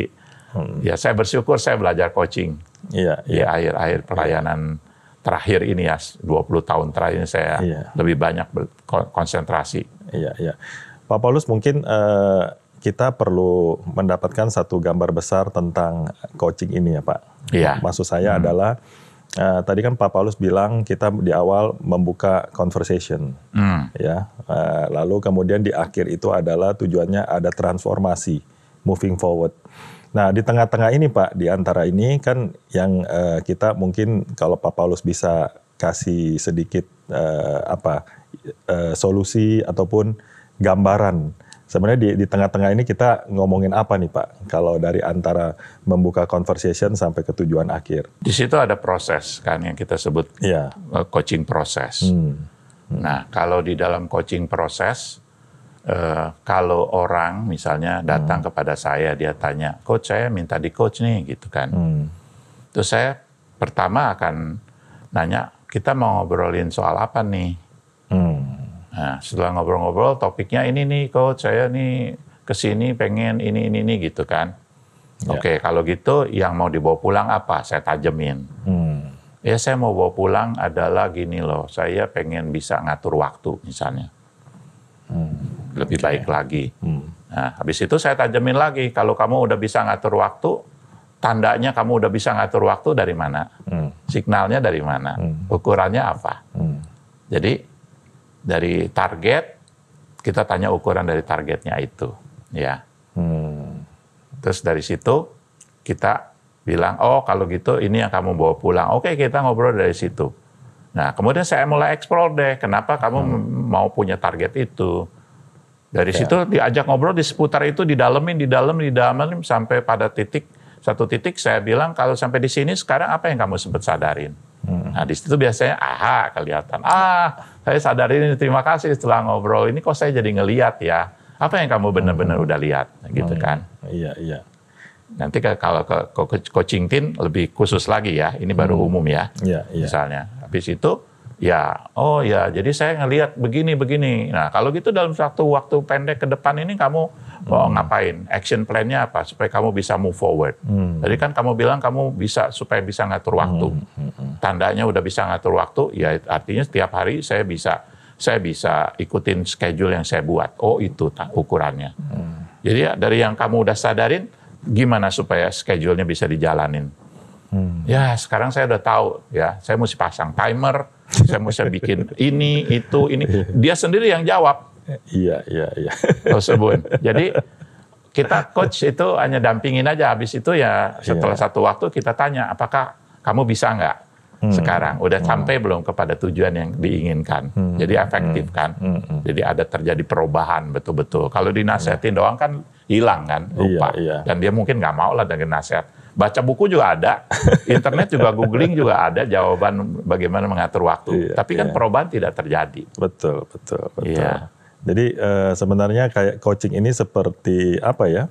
hmm. ya saya bersyukur saya belajar coaching ya, di ya. akhir-akhir iya. pelayanan terakhir ini ya 20 tahun terakhir ini saya ya. lebih banyak konsentrasi iya iya Pak Paulus mungkin uh, kita perlu mendapatkan satu gambar besar tentang coaching ini ya Pak. Iya. Maksud saya hmm. adalah uh, tadi kan Pak Paulus bilang kita di awal membuka conversation, hmm. ya. Uh, lalu kemudian di akhir itu adalah tujuannya ada transformasi, moving forward. Nah di tengah-tengah ini Pak, di antara ini kan yang uh, kita mungkin kalau Pak Paulus bisa kasih sedikit uh, apa uh, solusi ataupun gambaran Sebenarnya di, tengah-tengah ini kita ngomongin apa nih Pak? Kalau dari antara membuka conversation sampai ke tujuan akhir. Di situ ada proses kan yang kita sebut ya. coaching proses. Hmm. Hmm. Nah kalau di dalam coaching proses, eh, kalau orang misalnya datang hmm. kepada saya dia tanya, coach saya minta di coach nih gitu kan. Hmm. Terus saya pertama akan nanya kita mau ngobrolin soal apa nih? Nah, setelah ngobrol-ngobrol, topiknya ini nih kok saya nih kesini pengen ini, ini, ini gitu kan. Ya. Oke, kalau gitu yang mau dibawa pulang apa? Saya tajemin. Hmm. Ya saya mau bawa pulang adalah gini loh, saya pengen bisa ngatur waktu misalnya. Hmm. Lebih okay. baik lagi. Hmm. Nah, habis itu saya tajemin lagi, kalau kamu udah bisa ngatur waktu, tandanya kamu udah bisa ngatur waktu dari mana? Hmm. Signalnya dari mana? Hmm. Ukurannya apa? Hmm. Jadi dari target, kita tanya ukuran dari targetnya itu, ya. Hmm. Terus dari situ kita bilang, oh kalau gitu ini yang kamu bawa pulang. Oke, kita ngobrol dari situ. Nah, kemudian saya mulai eksplor deh, kenapa kamu hmm. mau punya target itu. Dari ya. situ diajak ngobrol di seputar itu, di didalemin, didalemin, didalemin, sampai pada titik, satu titik saya bilang, kalau sampai di sini sekarang apa yang kamu sempat sadarin? Hmm. Nah di situ biasanya aha kelihatan. Ah saya sadar ini terima kasih setelah ngobrol ini kok saya jadi ngeliat ya apa yang kamu benar-benar hmm. udah lihat nah, gitu hmm. kan? Iya iya. Nanti ke, kalau ke, ke, ke coaching team lebih khusus lagi ya ini baru hmm. umum ya iya, iya. misalnya. Habis itu ya oh ya jadi saya ngelihat begini begini. Nah kalau gitu dalam satu waktu pendek ke depan ini kamu mau oh, ngapain, action plan-nya apa supaya kamu bisa move forward. Hmm. Jadi kan kamu bilang kamu bisa supaya bisa ngatur waktu. Hmm. Hmm. hmm, hmm. Tandanya udah bisa ngatur waktu, ya artinya setiap hari saya bisa saya bisa ikutin schedule yang saya buat. Oh itu ukurannya. Hmm. Jadi ya, dari yang kamu udah sadarin, gimana supaya schedule-nya bisa dijalanin. Hmm. Ya sekarang saya udah tahu ya, saya mesti pasang timer, saya mesti bikin ini, itu, ini. Dia sendiri yang jawab Iya, iya, iya. Tosebun. Jadi kita coach itu hanya dampingin aja. Habis itu ya setelah iya. satu waktu kita tanya apakah kamu bisa nggak hmm. sekarang? Udah hmm. sampai belum kepada tujuan yang diinginkan? Hmm. Jadi efektif hmm. kan? Hmm. hmm. Jadi ada terjadi perubahan betul-betul. Kalau dinasehatin hmm. doang kan hilang kan iya, lupa. Iya, iya. Dan dia mungkin nggak mau lah dengan nasihat. Baca buku juga ada, internet juga googling juga ada jawaban bagaimana mengatur waktu. Iya, Tapi kan iya. perubahan tidak terjadi. Betul, betul, betul. Iya. Jadi uh, sebenarnya kayak coaching ini seperti apa ya?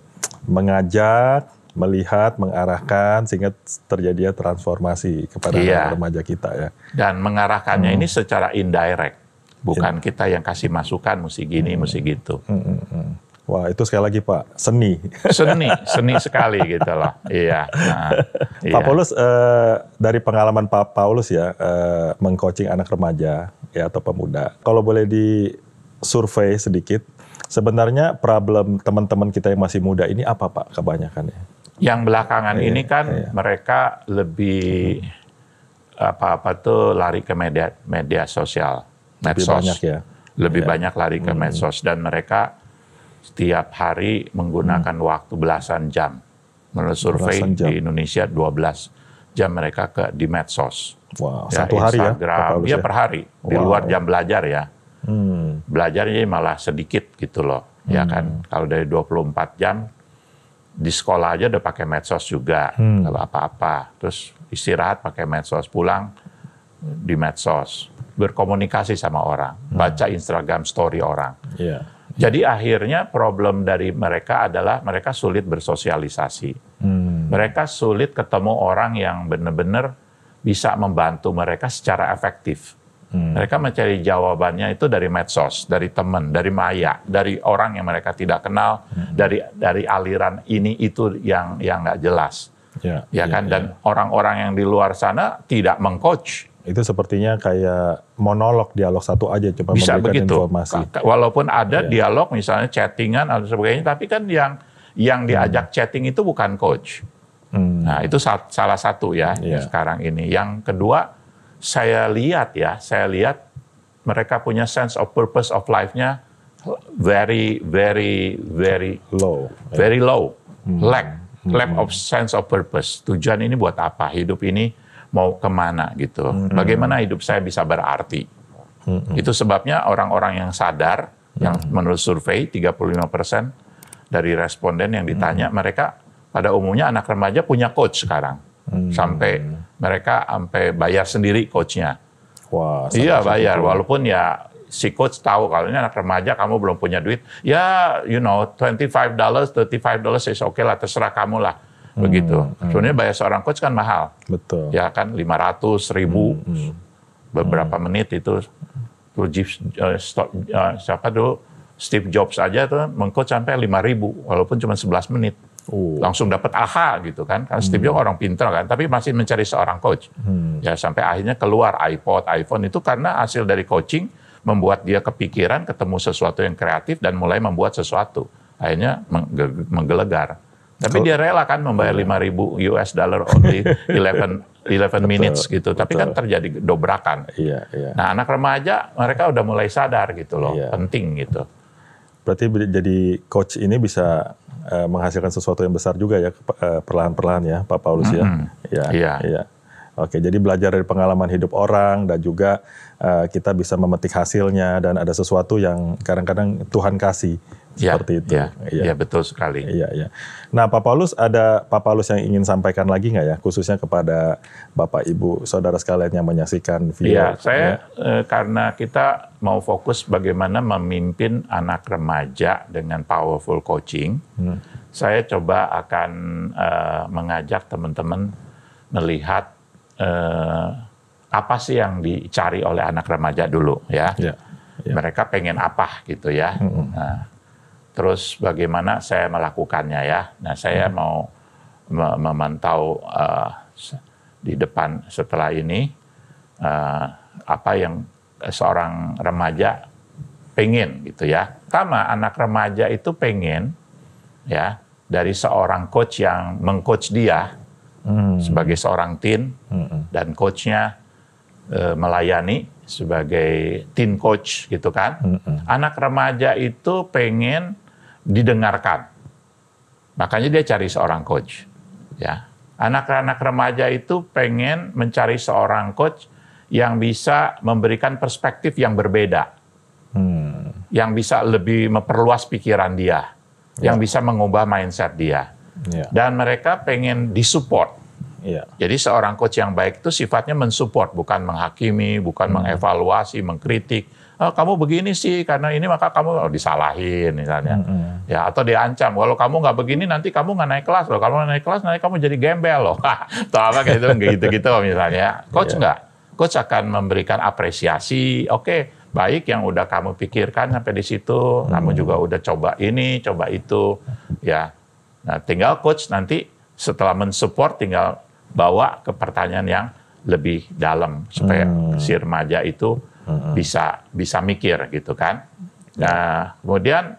Mengajak, melihat, mengarahkan sehingga terjadi transformasi kepada iya. remaja kita ya. Dan mengarahkannya hmm. ini secara indirect, bukan In. kita yang kasih masukan mesti gini, hmm. mesti gitu. Hmm, hmm, hmm, Wah itu sekali lagi Pak seni. Seni, seni sekali gitu loh. Iya. Nah, Pak iya. Paulus eh, dari pengalaman Pak Paulus ya eh, mengcoaching anak remaja ya atau pemuda. Kalau boleh di survei sedikit, sebenarnya problem teman-teman kita yang masih muda ini apa Pak kebanyakannya? Yang belakangan iya, ini kan iya. mereka lebih apa-apa tuh lari ke media media sosial, medsos. Lebih banyak ya. Lebih iya. banyak lari ke hmm. medsos dan mereka setiap hari menggunakan hmm. waktu belasan jam. Menurut survei di Indonesia 12 jam mereka ke di medsos. Wow, ya, satu hari ya, Instagram, iya, ya? Iya per hari, wow. di luar jam belajar ya. Hmm. Belajarnya malah sedikit gitu loh. Ya hmm. Ya kan kalau dari 24 jam di sekolah aja udah pakai medsos juga hmm. kalau apa-apa. Terus istirahat pakai medsos, pulang di medsos, berkomunikasi sama orang, hmm. baca Instagram story orang. Yeah. Jadi akhirnya problem dari mereka adalah mereka sulit bersosialisasi. Hmm. Mereka sulit ketemu orang yang benar-benar bisa membantu mereka secara efektif. Hmm. Mereka mencari jawabannya itu dari medsos, dari teman, dari maya, dari orang yang mereka tidak kenal, hmm. dari dari aliran ini itu yang yang nggak jelas, ya, ya, ya kan? Ya. Dan orang-orang yang di luar sana tidak mengcoach. Itu sepertinya kayak monolog dialog satu aja, cuma Bisa memberikan begitu. informasi. Walaupun ada ya, ya. dialog, misalnya chattingan atau sebagainya, tapi kan yang yang hmm. diajak chatting itu bukan coach. Hmm. Nah itu salah satu ya yeah. sekarang ini. Yang kedua saya lihat ya, saya lihat mereka punya sense of purpose of life-nya very very very low, ya. very low, hmm. lack hmm. lack of sense of purpose. Tujuan ini buat apa? Hidup ini mau kemana gitu? Hmm. Bagaimana hidup saya bisa berarti? Hmm. Itu sebabnya orang-orang yang sadar, hmm. yang menurut survei 35 persen dari responden yang ditanya, hmm. mereka pada umumnya anak remaja punya coach sekarang hmm. sampai mereka sampai bayar sendiri coachnya. Wah, iya bayar, itu. walaupun ya si coach tahu kalau ini anak remaja kamu belum punya duit, ya you know twenty five dollars, thirty five dollars is okay lah, terserah kamu lah. Hmm, Begitu. Hmm, Sebenarnya bayar seorang coach kan mahal. Betul. Ya kan 500, ribu hmm, hmm, beberapa hmm. menit itu tuh uh, stop, uh, siapa tuh Steve Jobs aja tuh mengcoach sampai ribu walaupun cuma 11 menit. Oh. Langsung dapat aha gitu kan. Karena Steve Jobs hmm. orang pintar kan, tapi masih mencari seorang coach. Hmm. Ya sampai akhirnya keluar iPod, iPhone itu karena hasil dari coaching membuat dia kepikiran ketemu sesuatu yang kreatif dan mulai membuat sesuatu. Akhirnya menggelegar. Tapi dia rela kan membayar iya. lima ribu US dollar only 11 11 minutes gitu. Betul. Tapi kan terjadi dobrakan. Iya, iya. Nah anak remaja mereka udah mulai sadar gitu loh, iya. penting gitu. Berarti jadi coach ini bisa Eh, menghasilkan sesuatu yang besar juga ya eh, perlahan-perlahan ya Pak Paulus mm -hmm. ya. Iya. Yeah. Yeah. Oke, jadi belajar dari pengalaman hidup orang dan juga uh, kita bisa memetik hasilnya dan ada sesuatu yang kadang-kadang Tuhan kasih ya, seperti itu. Ya, iya, ya. ya betul sekali. Iya, iya. Nah, Pak Paulus ada Pak Paulus yang ingin sampaikan lagi nggak ya, khususnya kepada Bapak Ibu saudara sekalian yang menyaksikan video. Iya, saya ya. e, karena kita mau fokus bagaimana memimpin anak remaja dengan powerful coaching. Hmm. Saya coba akan e, mengajak teman-teman melihat eh, apa sih yang dicari oleh anak remaja dulu ya. ya, ya. Mereka pengen apa gitu ya. Hmm. Nah, terus bagaimana saya melakukannya ya. Nah, saya hmm. mau memantau uh, di depan setelah ini uh, apa yang seorang remaja pengen gitu ya. Pertama, anak remaja itu pengen ya dari seorang coach yang mengcoach dia Hmm. sebagai seorang tim hmm. dan coachnya e, melayani sebagai tim coach gitu kan. Hmm. Anak remaja itu pengen didengarkan, makanya dia cari seorang coach. Ya, anak-anak remaja itu pengen mencari seorang coach yang bisa memberikan perspektif yang berbeda, hmm. yang bisa lebih memperluas pikiran dia, yang ya. bisa mengubah mindset dia. Yeah. Dan mereka pengen disupport Iya. Jadi seorang coach yang baik itu sifatnya mensupport, bukan menghakimi, bukan hmm. mengevaluasi, mengkritik. Oh, kamu begini sih karena ini maka kamu oh, disalahin misalnya, hmm, hmm. ya atau diancam. Kalau kamu nggak begini nanti kamu nggak naik kelas loh. Kalau naik kelas nanti kamu jadi gembel loh. atau apa kayak gitu, gitu-gitu misalnya. Coach yeah. nggak? Coach akan memberikan apresiasi. Oke, okay, baik yang udah kamu pikirkan sampai di situ. Hmm. Kamu juga udah coba ini, coba itu, ya. Nah, tinggal coach nanti setelah mensupport tinggal bawa ke pertanyaan yang lebih dalam supaya hmm. si remaja itu hmm. bisa bisa mikir gitu kan. Nah, kemudian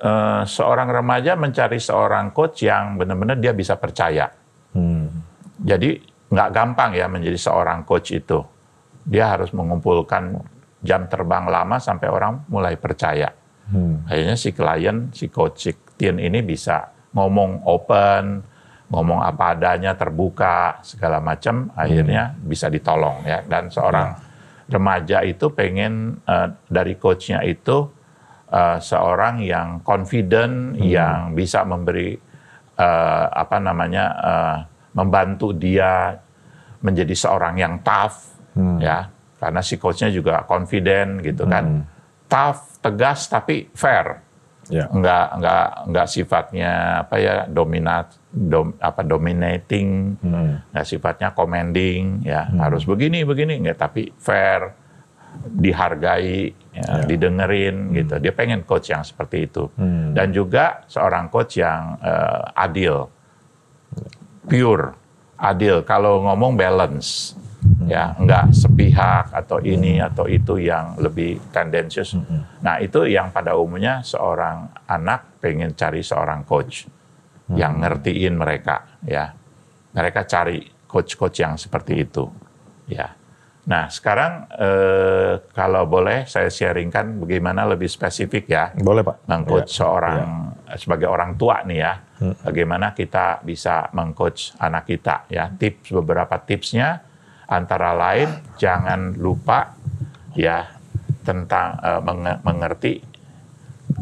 uh, seorang remaja mencari seorang coach yang benar-benar dia bisa percaya. Hmm. Jadi nggak gampang ya menjadi seorang coach itu. Dia harus mengumpulkan jam terbang lama sampai orang mulai percaya. Hmm. Akhirnya si klien, si coach, si ini bisa ngomong open, ngomong apa adanya, terbuka segala macam, hmm. akhirnya bisa ditolong ya. Dan seorang hmm. remaja itu pengen uh, dari coachnya itu uh, seorang yang confident, hmm. yang bisa memberi uh, apa namanya uh, membantu dia menjadi seorang yang tough, hmm. ya. Karena si coachnya juga confident gitu kan, hmm. tough, tegas tapi fair yeah. nggak nggak nggak sifatnya apa ya dominat dom, apa dominating hmm. nggak sifatnya commanding ya hmm. harus begini begini nggak tapi fair dihargai ya, yeah. didengerin hmm. gitu dia pengen coach yang seperti itu hmm. dan juga seorang coach yang uh, adil ya. pure adil kalau ngomong balance ya enggak sepihak atau ini atau itu yang lebih tendensius. Nah, itu yang pada umumnya seorang anak pengen cari seorang coach yang ngertiin mereka ya. Mereka cari coach-coach yang seperti itu. Ya. Nah, sekarang eh, kalau boleh saya sharingkan bagaimana lebih spesifik ya. Boleh, Pak. Mengcoach ya. seorang ya. sebagai orang tua nih ya. Hmm. Bagaimana kita bisa mengcoach anak kita ya. Tips beberapa tipsnya Antara lain jangan lupa ya tentang uh, mengerti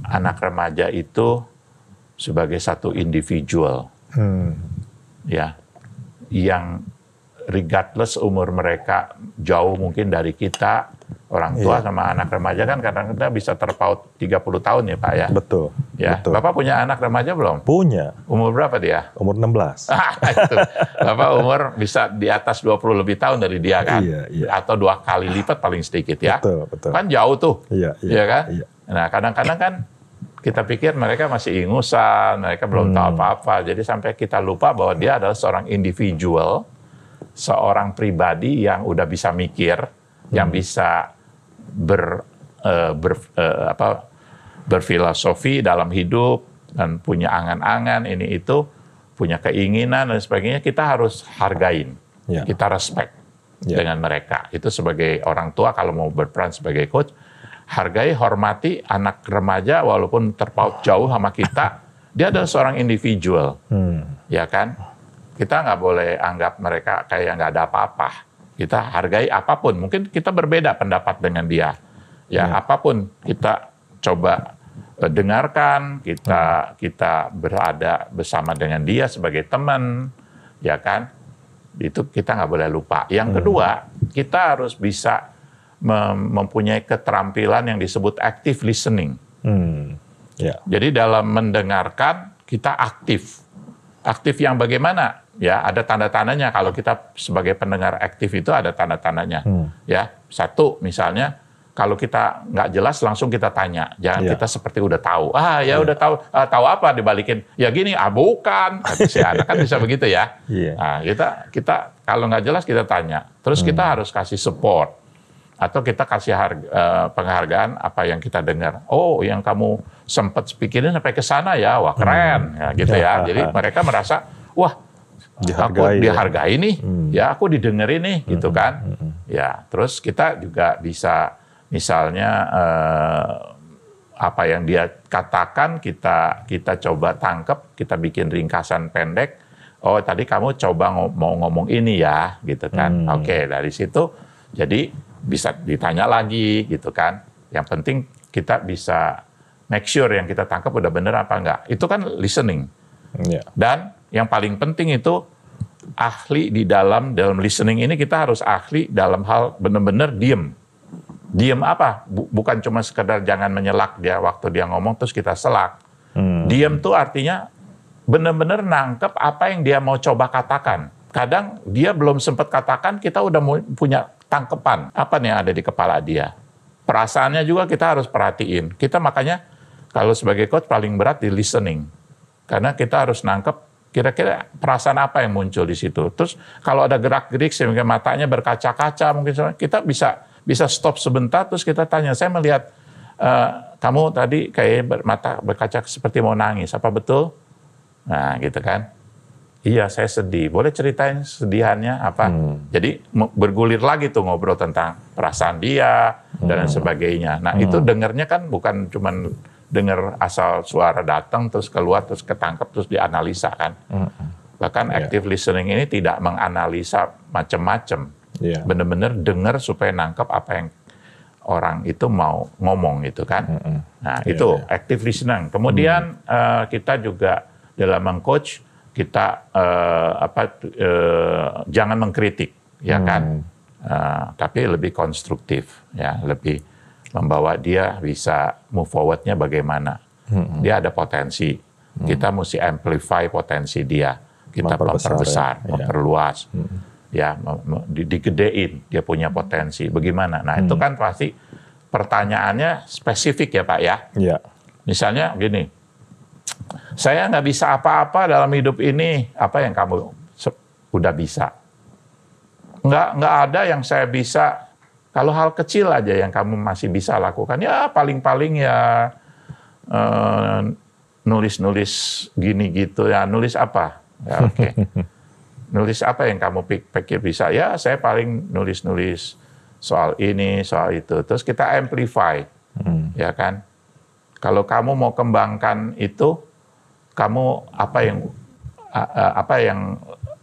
anak remaja itu sebagai satu individual. Hmm. Ya. Yang regardless umur mereka jauh mungkin dari kita Orang tua iya. sama anak remaja kan kadang-kadang bisa terpaut 30 tahun ya Pak ya. Betul. Ya. Betul. Bapak punya anak remaja belum? Punya. Umur berapa dia? Umur 16. Ah, itu. Bapak umur bisa di atas 20 lebih tahun dari dia kan? Iya, iya. Atau dua kali lipat paling sedikit ya. Betul, betul. Kan jauh tuh. Iya, iya. Iya kan? Iya. Nah kadang-kadang kan kita pikir mereka masih ingusan, mereka belum hmm. tahu apa-apa. Jadi sampai kita lupa bahwa dia adalah seorang individual, seorang pribadi yang udah bisa mikir, yang hmm. bisa ber, uh, ber uh, apa berfilosofi dalam hidup dan punya angan-angan ini itu punya keinginan dan sebagainya kita harus hargain ya. kita respect ya. dengan mereka itu sebagai orang tua kalau mau berperan sebagai coach hargai hormati anak remaja walaupun terpaut jauh sama kita dia adalah seorang individual hmm. ya kan kita nggak boleh anggap mereka kayak nggak ada apa-apa kita hargai apapun. Mungkin kita berbeda pendapat dengan dia. Ya, ya. apapun kita coba eh, dengarkan, kita ya. kita berada bersama dengan dia sebagai teman, ya kan? Itu kita nggak boleh lupa. Yang iya. kedua, kita harus bisa mempunyai keterampilan yang disebut active listening. Hmm. Ya. Jadi dalam mendengarkan kita aktif Aktif yang bagaimana? Ya, ada tanda-tandanya kalau kita sebagai pendengar aktif itu ada tanda-tandanya. Hmm. Ya, satu misalnya kalau kita nggak jelas langsung kita tanya, jangan ya. kita seperti udah tahu. Ah ya ya. udah tahu, ah, tahu apa dibalikin? Ya gini, ah bukan. Ah, si ya, anak kan bisa begitu ya. ya. Nah, kita kita kalau nggak jelas kita tanya. Terus hmm. kita harus kasih support atau kita kasih harga, uh, eh, penghargaan apa yang kita dengar. Oh, yang kamu sempat pikirin sampai ke sana ya, wah hmm. keren, hmm. ya, gitu ya. ya. Jadi mereka merasa, wah dihargai, aku dihargai ya. nih, hmm. ya aku didengerin nih, hmm. gitu hmm, kan. Hmm, hmm. Ya, terus kita juga bisa misalnya eh, apa yang dia katakan kita kita coba tangkep, kita bikin ringkasan pendek. Oh, tadi kamu coba ngomong, mau ngomong ini ya, gitu kan. Hmm. Oke, dari situ jadi bisa ditanya lagi gitu kan. Yang penting kita bisa make sure yang kita tangkap udah bener apa enggak. Itu kan listening. Yeah. Dan yang paling penting itu ahli di dalam dalam listening ini kita harus ahli dalam hal bener-bener diem. Diem apa? Bukan cuma sekedar jangan menyelak dia waktu dia ngomong terus kita selak. Hmm. Diem tuh artinya bener-bener nangkep apa yang dia mau coba katakan. Kadang dia belum sempat katakan kita udah punya tangkepan apa nih yang ada di kepala dia. Perasaannya juga kita harus perhatiin. Kita makanya kalau sebagai coach paling berat di listening. Karena kita harus nangkep kira-kira perasaan apa yang muncul di situ. Terus kalau ada gerak-gerik sehingga matanya berkaca-kaca mungkin kita bisa bisa stop sebentar terus kita tanya, saya melihat e, kamu tadi kayak mata berkaca seperti mau nangis, apa betul? Nah, gitu kan. Iya, saya sedih. Boleh ceritain sedihannya apa? Hmm. Jadi bergulir lagi tuh ngobrol tentang perasaan dia hmm. dan sebagainya. Nah, hmm. itu dengernya kan bukan cuman dengar asal suara datang terus keluar terus ketangkep terus dianalisa kan. Hmm. Bahkan yeah. active listening ini tidak menganalisa macam-macam. Yeah. Bener-bener dengar supaya nangkep apa yang orang itu mau ngomong gitu kan. Hmm. Nah, yeah, itu yeah. active listening. Kemudian hmm. uh, kita juga dalam mengcoach kita eh, apa eh, jangan mengkritik ya hmm. kan uh, tapi lebih konstruktif ya lebih membawa dia bisa move forwardnya bagaimana hmm. dia ada potensi hmm. kita mesti amplify potensi dia kita memperbesar, memperbesar ya. memperluas hmm. ya di, digedein dia punya potensi bagaimana nah hmm. itu kan pasti pertanyaannya spesifik ya pak ya, ya. misalnya gini saya nggak bisa apa-apa dalam hidup ini. Apa yang kamu udah bisa? Nggak, nggak ada yang saya bisa. Kalau hal kecil aja yang kamu masih bisa lakukan, ya paling-paling ya nulis eh, nulis-nulis gini gitu ya. Nulis apa? Ya, Oke. Okay. nulis apa yang kamu pikir bisa? Ya saya paling nulis-nulis soal ini, soal itu. Terus kita amplify, hmm. ya kan? Kalau kamu mau kembangkan itu, kamu apa yang apa yang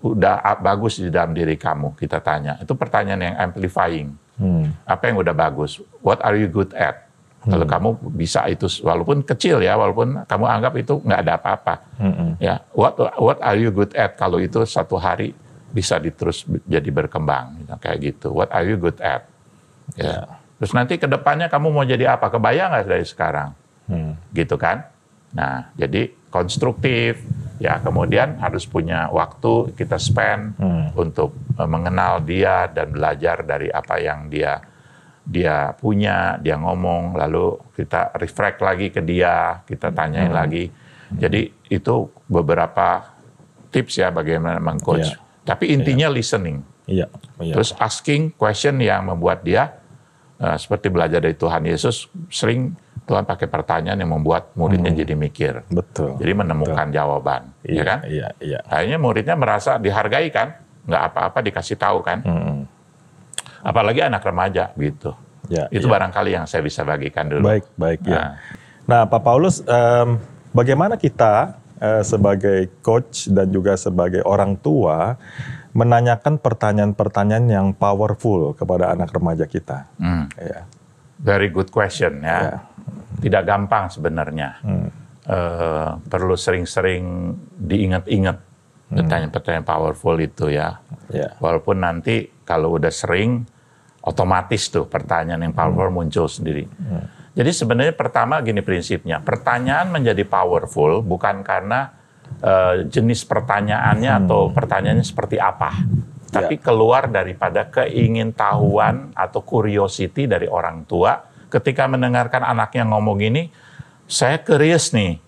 udah bagus di dalam diri kamu? Kita tanya. Itu pertanyaan yang amplifying. Hmm. Apa yang udah bagus? What are you good at? Hmm. Kalau kamu bisa itu walaupun kecil ya, walaupun kamu anggap itu nggak ada apa-apa. Hmm. Ya, what what are you good at? Kalau itu satu hari bisa diterus jadi berkembang kayak gitu. What are you good at? Ya. Yeah. Terus nanti kedepannya kamu mau jadi apa? Kebayang nggak dari sekarang? hmm. gitu kan? Nah, jadi konstruktif. Ya, kemudian harus punya waktu kita spend hmm. untuk eh, mengenal dia dan belajar dari apa yang dia dia punya, dia ngomong, lalu kita reflect lagi ke dia, kita tanyain hmm. lagi. Hmm. Jadi itu beberapa tips ya bagaimana mengcoach. Yeah. Tapi intinya yeah. listening. Yeah. Yeah. Terus asking question yang membuat dia uh, seperti belajar dari Tuhan Yesus sering Tuhan pakai pertanyaan yang membuat muridnya hmm. jadi mikir. Betul. Jadi menemukan Betul. jawaban, ya iya, ya kan? Iya, iya. Akhirnya muridnya merasa dihargai kan? Nggak apa-apa dikasih tahu kan? Hmm. Apalagi anak remaja gitu. Ya, Itu ya. barangkali yang saya bisa bagikan dulu. Baik, baik ya. nah. ya. Nah, Pak Paulus, um, bagaimana kita uh, sebagai coach dan juga sebagai orang tua menanyakan pertanyaan-pertanyaan yang powerful kepada anak remaja kita? Hmm. Ya. Very good question ya. ya tidak gampang sebenarnya. Hmm. Uh, perlu sering-sering diingat-ingat hmm. pertanyaan-pertanyaan powerful itu ya. Yeah. Walaupun nanti kalau udah sering, otomatis tuh pertanyaan yang powerful hmm. muncul sendiri. Hmm. Jadi sebenarnya pertama gini prinsipnya, pertanyaan menjadi powerful bukan karena uh, jenis pertanyaannya hmm. atau pertanyaannya seperti apa, tapi ya. keluar daripada keingintahuan atau curiosity dari orang tua ketika mendengarkan anaknya ngomong gini, saya curious nih.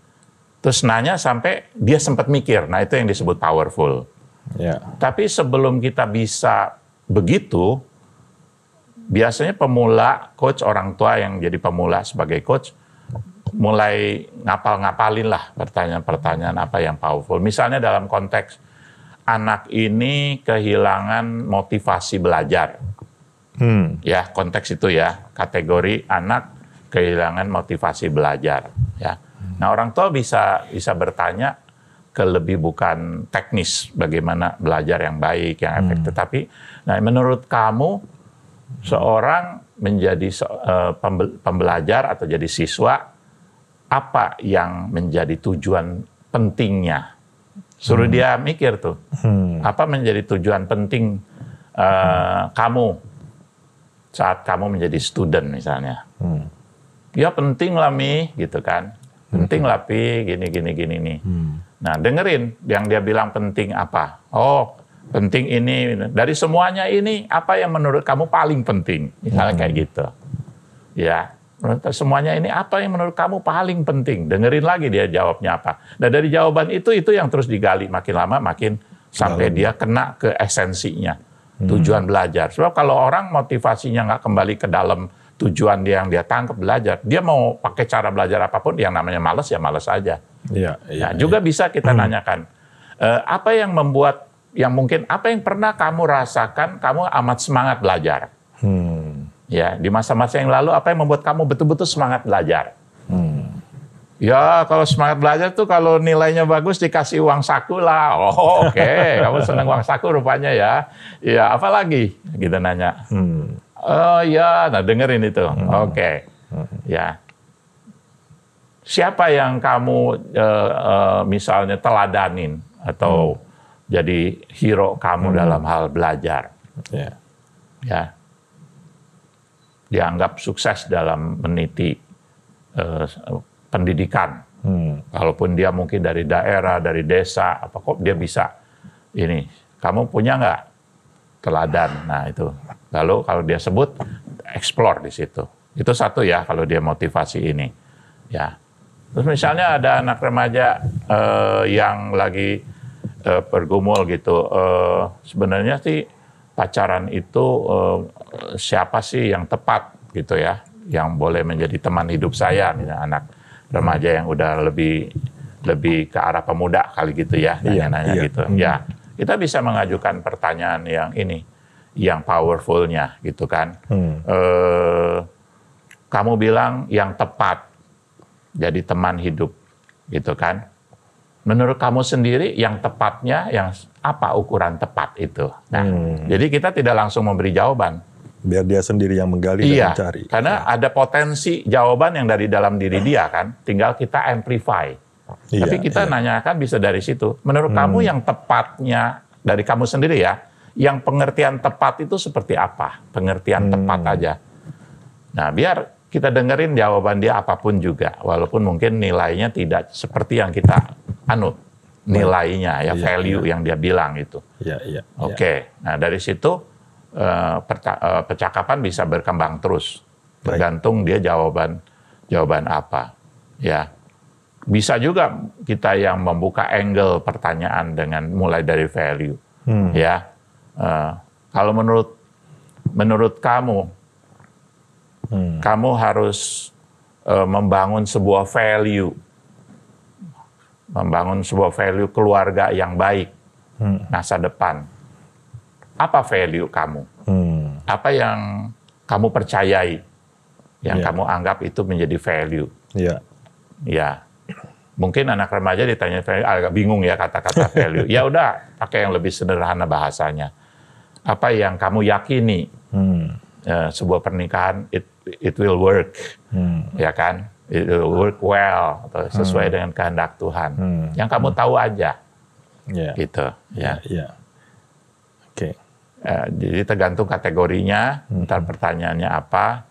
Terus nanya sampai dia sempat mikir. Nah itu yang disebut powerful. Ya. Tapi sebelum kita bisa begitu, biasanya pemula, coach orang tua yang jadi pemula sebagai coach, mulai ngapal-ngapalin lah pertanyaan-pertanyaan apa yang powerful. Misalnya dalam konteks anak ini kehilangan motivasi belajar Hmm. Ya, konteks itu ya, kategori anak kehilangan motivasi belajar, ya. Hmm. Nah, orang tua bisa bisa bertanya ke lebih bukan teknis bagaimana belajar yang baik, yang efektif, hmm. tapi nah menurut kamu seorang menjadi uh, pembelajar atau jadi siswa apa yang menjadi tujuan pentingnya? Suruh hmm. dia mikir tuh. Hmm. Apa menjadi tujuan penting uh, hmm. kamu saat kamu menjadi student misalnya. Hmm. Ya penting lah Mi, gitu kan. Penting hmm. lah Pi, gini, gini, gini nih. Hmm. Nah dengerin yang dia bilang penting apa. Oh penting ini, dari semuanya ini apa yang menurut kamu paling penting. Misalnya hmm. kayak gitu. Ya, semuanya ini apa yang menurut kamu paling penting. Dengerin lagi dia jawabnya apa. Nah dari jawaban itu, itu yang terus digali makin lama makin sampai Lalu. dia kena ke esensinya Hmm. tujuan hmm. belajar. Sebab kalau orang motivasinya nggak kembali ke dalam tujuan dia yang dia tangkap belajar, dia mau pakai cara belajar apapun yang namanya males ya males aja. Ya, ya, ya. juga iya. bisa kita hmm. nanyakan eh, apa yang membuat yang mungkin apa yang pernah kamu rasakan kamu amat semangat belajar. Hmm. Ya di masa-masa yang lalu apa yang membuat kamu betul-betul semangat belajar? Ya kalau semangat belajar tuh kalau nilainya bagus dikasih uang saku lah. Oh oke, okay. kamu senang uang saku rupanya ya. Ya apa lagi? gitu nanya. Hmm. Oh ya, nah dengerin itu. Hmm. Oke, okay. hmm. ya. Siapa yang kamu uh, uh, misalnya teladanin atau hmm. jadi hero kamu hmm. dalam hal belajar? Yeah. Ya, dianggap sukses dalam meniti uh, pendidikan. Hmm. dia mungkin dari daerah, dari desa, apa kok dia bisa ini. Kamu punya nggak teladan? Nah itu. Lalu kalau dia sebut, explore di situ. Itu satu ya kalau dia motivasi ini. Ya. Terus misalnya ada anak remaja eh, yang lagi eh, bergumul gitu. Eh, sebenarnya sih pacaran itu eh, siapa sih yang tepat gitu ya, yang boleh menjadi teman hidup saya, misalnya anak remaja yang udah lebih lebih ke arah pemuda kali gitu ya iya, nanya-nanya iya, gitu. Hmm. Ya, kita bisa mengajukan pertanyaan yang ini, yang powerfulnya gitu kan. Hmm. E, kamu bilang yang tepat jadi teman hidup gitu kan. Menurut kamu sendiri yang tepatnya yang apa ukuran tepat itu? Nah, hmm. jadi kita tidak langsung memberi jawaban biar dia sendiri yang menggali iya, dan mencari. Karena ya. ada potensi jawaban yang dari dalam diri dia kan, tinggal kita amplify. Iya, Tapi kita iya. nanyakan bisa dari situ. Menurut hmm. kamu yang tepatnya dari kamu sendiri ya, yang pengertian tepat itu seperti apa? Pengertian hmm. tepat aja. Nah, biar kita dengerin jawaban dia apapun juga, walaupun mungkin nilainya tidak seperti yang kita anut iya. nilainya ya, iya, value iya. yang dia bilang itu. Iya, iya. iya. Oke. Okay. Iya. Nah, dari situ Eh, eh, percakapan bisa berkembang terus, bergantung dia jawaban jawaban apa, ya. Bisa juga kita yang membuka angle pertanyaan dengan mulai dari value, hmm. ya. Uh, kalau menurut menurut kamu, hmm. kamu harus uh, membangun sebuah value, membangun sebuah value keluarga yang baik, hmm. masa depan apa value kamu, hmm. apa yang kamu percayai, yang yeah. kamu anggap itu menjadi value. Yeah. Ya, mungkin anak remaja ditanya value, agak bingung ya kata-kata value. ya udah, pakai yang lebih sederhana bahasanya. Apa yang kamu yakini hmm. Uh, sebuah pernikahan it it will work, hmm. ya kan? It will work well atau sesuai hmm. dengan kehendak Tuhan. Hmm. Yang kamu hmm. tahu aja, yeah. gitu. Ya. Yeah. Yeah. Oke. Okay. Eh, jadi tergantung kategorinya, ntar pertanyaannya apa,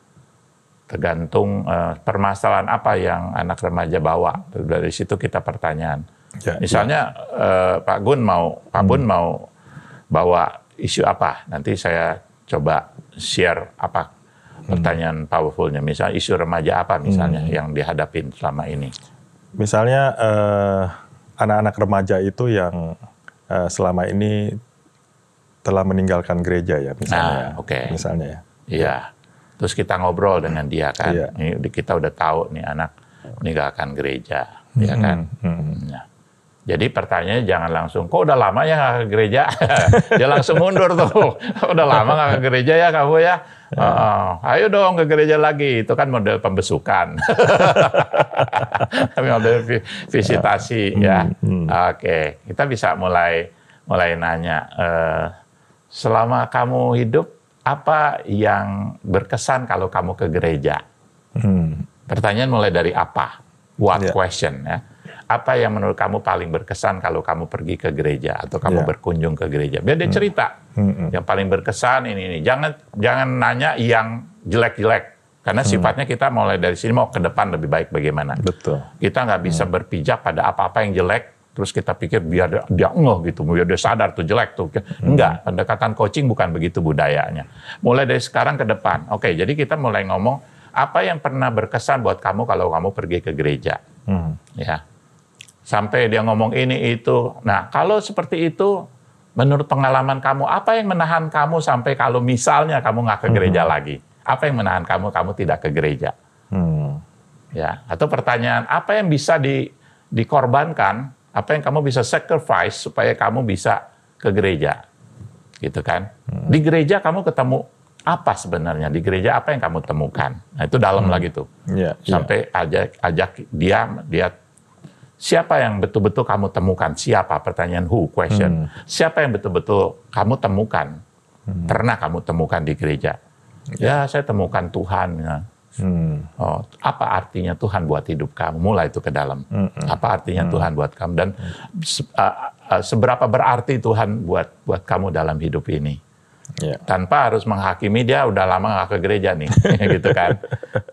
tergantung uh, permasalahan apa yang anak remaja bawa. Dari situ kita pertanyaan. Ya, ya. Misalnya ya. Uh, Pak Gun mau, Pak hmm. Bun mau bawa isu apa? Nanti saya coba share apa hmm. pertanyaan powerfulnya. Misalnya isu remaja apa misalnya hmm. yang dihadapi selama ini. Misalnya anak-anak uh, remaja itu yang uh, selama ini telah meninggalkan gereja ya misalnya. Nah, ya. oke. Okay. Misalnya ya. Iya. iya. Terus kita ngobrol dengan dia kan. Iya. Ini kita udah tahu nih anak meninggalkan gereja, ya hmm. ya kan. Hmm. ya. Jadi pertanyaannya jangan langsung, kok udah lama ya ke gereja? Dia langsung mundur tuh, udah lama gak ke gereja ya kamu ya? Oh, ayo dong ke gereja lagi, itu kan model pembesukan. tapi model visitasi hmm, ya. Hmm. Oke, okay. kita bisa mulai mulai nanya. Uh, selama kamu hidup apa yang berkesan kalau kamu ke gereja? Hmm. Pertanyaan mulai dari apa? What yeah. question ya? Apa yang menurut kamu paling berkesan kalau kamu pergi ke gereja atau kamu yeah. berkunjung ke gereja? Biar dia hmm. cerita hmm. yang paling berkesan ini ini. Jangan jangan nanya yang jelek-jelek karena hmm. sifatnya kita mulai dari sini mau ke depan lebih baik bagaimana. Betul. Kita nggak bisa hmm. berpijak pada apa-apa yang jelek terus kita pikir biar dia ngeh gitu, biar dia sadar tuh jelek tuh. Hmm. Enggak, pendekatan coaching bukan begitu budayanya. Mulai dari sekarang ke depan. Oke, jadi kita mulai ngomong apa yang pernah berkesan buat kamu kalau kamu pergi ke gereja. Hmm. Ya. Sampai dia ngomong ini itu. Nah, kalau seperti itu menurut pengalaman kamu apa yang menahan kamu sampai kalau misalnya kamu nggak ke gereja hmm. lagi? Apa yang menahan kamu kamu tidak ke gereja? Hmm. Ya, atau pertanyaan apa yang bisa di dikorbankan apa yang kamu bisa sacrifice supaya kamu bisa ke gereja. Gitu kan? Hmm. Di gereja kamu ketemu apa sebenarnya di gereja apa yang kamu temukan? Nah, itu dalam hmm. lagi tuh. Yeah, iya. Sampai yeah. ajak ajak dia dia siapa yang betul-betul kamu temukan? Siapa? Pertanyaan who question. Hmm. Siapa yang betul-betul kamu temukan? Hmm. Pernah kamu temukan di gereja? Iya. Ya, saya temukan Tuhan. Ya. Hmm. Oh, apa artinya Tuhan buat hidup kamu? Mulai itu ke dalam. Hmm. Apa artinya hmm. Tuhan buat kamu dan se uh, uh, seberapa berarti Tuhan buat buat kamu dalam hidup ini? Yeah. Tanpa harus menghakimi dia udah lama gak ke gereja nih, gitu kan?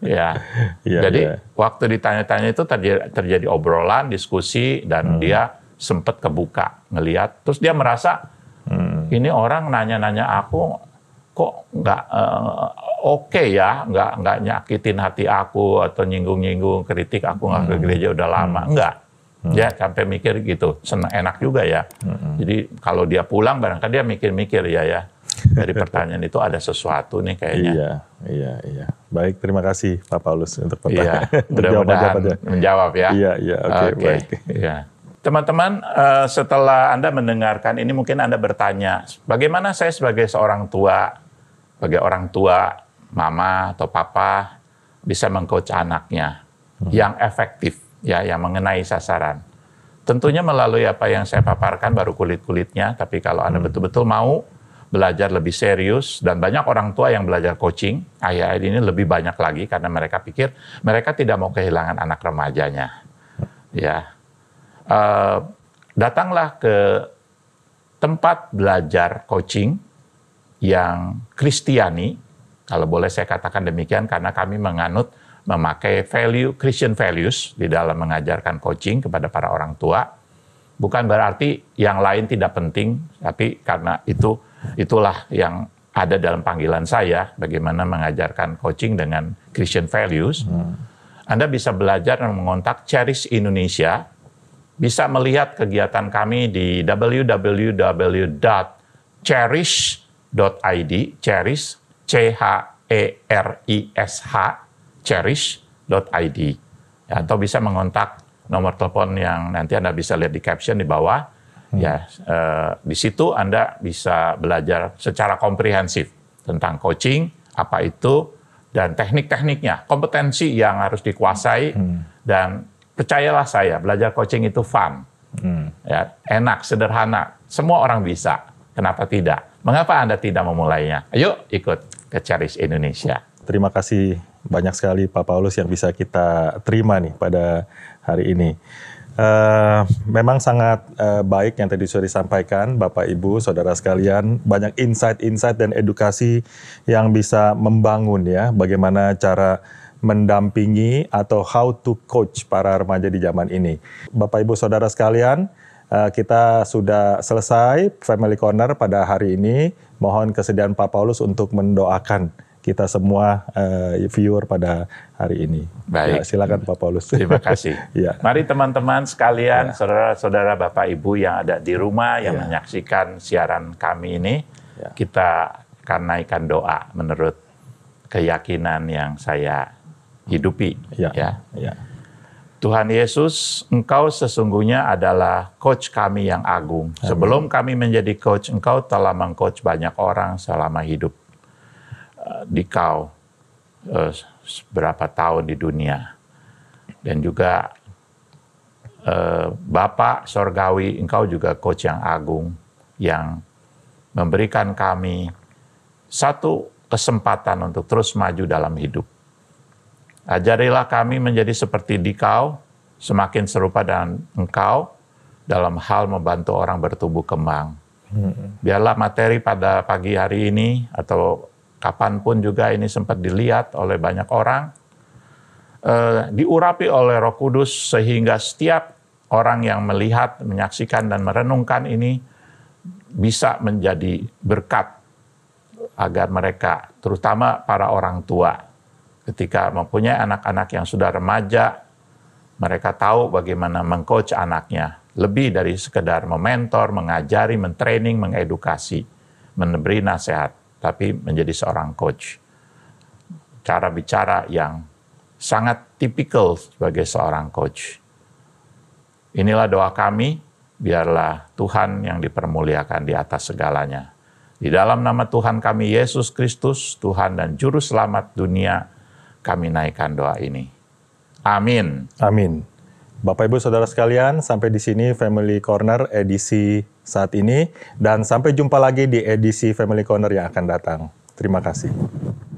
Ya. Yeah, Jadi yeah. waktu ditanya-tanya itu terjadi, terjadi obrolan, diskusi dan hmm. dia sempat kebuka ngelihat. Terus dia merasa hmm. ini orang nanya-nanya aku kok nggak uh, oke okay ya, nggak nggak nyakitin hati aku atau nyinggung-nyinggung kritik aku nggak ke hmm. gereja udah lama, hmm. nggak. Hmm. Ya sampai mikir gitu, senang enak juga ya. Hmm. Jadi kalau dia pulang barangkali dia mikir-mikir ya ya. Dari pertanyaan itu ada sesuatu nih kayaknya. Iya, iya, iya. Baik, terima kasih Pak Paulus untuk iya, pertanyaan. Iya, mudah menjawab ya. Iya, iya, oke, okay, okay. baik. Iya. Teman-teman, eh, setelah Anda mendengarkan ini mungkin Anda bertanya, bagaimana saya sebagai seorang tua sebagai orang tua, mama atau papa bisa mengcoach anaknya hmm. yang efektif ya yang mengenai sasaran. Tentunya melalui apa yang saya paparkan baru kulit-kulitnya, tapi kalau Anda hmm. betul-betul hmm. mau belajar lebih serius dan banyak orang tua yang belajar coaching, ayah ini lebih banyak lagi karena mereka pikir mereka tidak mau kehilangan anak remajanya. Ya. Uh, datanglah ke tempat belajar coaching yang kristiani, kalau boleh saya katakan demikian karena kami menganut memakai value Christian values di dalam mengajarkan coaching kepada para orang tua. Bukan berarti yang lain tidak penting, tapi karena itu itulah yang ada dalam panggilan saya bagaimana mengajarkan coaching dengan Christian values. Hmm. Anda bisa belajar dan mengontak Cherish Indonesia, bisa melihat kegiatan kami di www.cherish.com id cherish, C-H-E-R-I-S-H, cherish cherish.id. Ya, atau bisa mengontak nomor telepon yang nanti Anda bisa lihat di caption di bawah. Hmm. Ya, eh, di situ Anda bisa belajar secara komprehensif tentang coaching, apa itu, dan teknik-tekniknya, kompetensi yang harus dikuasai, hmm. dan percayalah saya, belajar coaching itu fun. Hmm. Ya, enak, sederhana, semua orang bisa. Kenapa tidak? Mengapa Anda tidak memulainya? Ayo ikut ke Charis Indonesia. Terima kasih banyak sekali Pak Paulus yang bisa kita terima nih pada hari ini. Uh, memang sangat uh, baik yang tadi sudah disampaikan Bapak Ibu, Saudara sekalian, banyak insight-insight dan edukasi yang bisa membangun ya bagaimana cara mendampingi atau how to coach para remaja di zaman ini. Bapak Ibu Saudara sekalian, Eh, kita sudah selesai Family Corner pada hari ini. Mohon kesediaan Pak Paulus untuk mendoakan kita semua uh, viewer pada hari ini. Baik. Ya, silakan Pak Paulus. Terima kasih. ya. Mari teman-teman sekalian, ya. saudara-saudara Bapak Ibu yang ada di rumah yang ya. menyaksikan siaran kami ini, ya. kita akan naikkan doa menurut keyakinan yang saya hidupi. Ya. ya. ya. Tuhan Yesus, Engkau sesungguhnya adalah coach kami yang agung. Amin. Sebelum kami menjadi coach, Engkau telah mengcoach banyak orang selama hidup eh, di Kau uh, eh, berapa tahun di dunia. Dan juga uh, eh, Bapak Sorgawi, Engkau juga coach yang agung yang memberikan kami satu kesempatan untuk terus maju dalam hidup. Ajarilah kami menjadi seperti dikau, semakin serupa dengan engkau dalam hal membantu orang bertubuh kembang. Hmm. Biarlah materi pada pagi hari ini atau kapanpun juga ini sempat dilihat oleh banyak orang, eh, diurapi oleh roh kudus sehingga setiap orang yang melihat, menyaksikan, dan merenungkan ini bisa menjadi berkat agar mereka, terutama para orang tua, ketika mempunyai anak-anak yang sudah remaja, mereka tahu bagaimana mengcoach anaknya. Lebih dari sekedar mementor, mengajari, mentraining, mengedukasi, memberi nasihat, tapi menjadi seorang coach. Cara bicara yang sangat tipikal sebagai seorang coach. Inilah doa kami, biarlah Tuhan yang dipermuliakan di atas segalanya. Di dalam nama Tuhan kami Yesus Kristus, Tuhan dan Juru Selamat dunia, kami naikkan doa ini. Amin. Amin. Bapak Ibu Saudara sekalian, sampai di sini Family Corner edisi saat ini dan sampai jumpa lagi di edisi Family Corner yang akan datang. Terima kasih.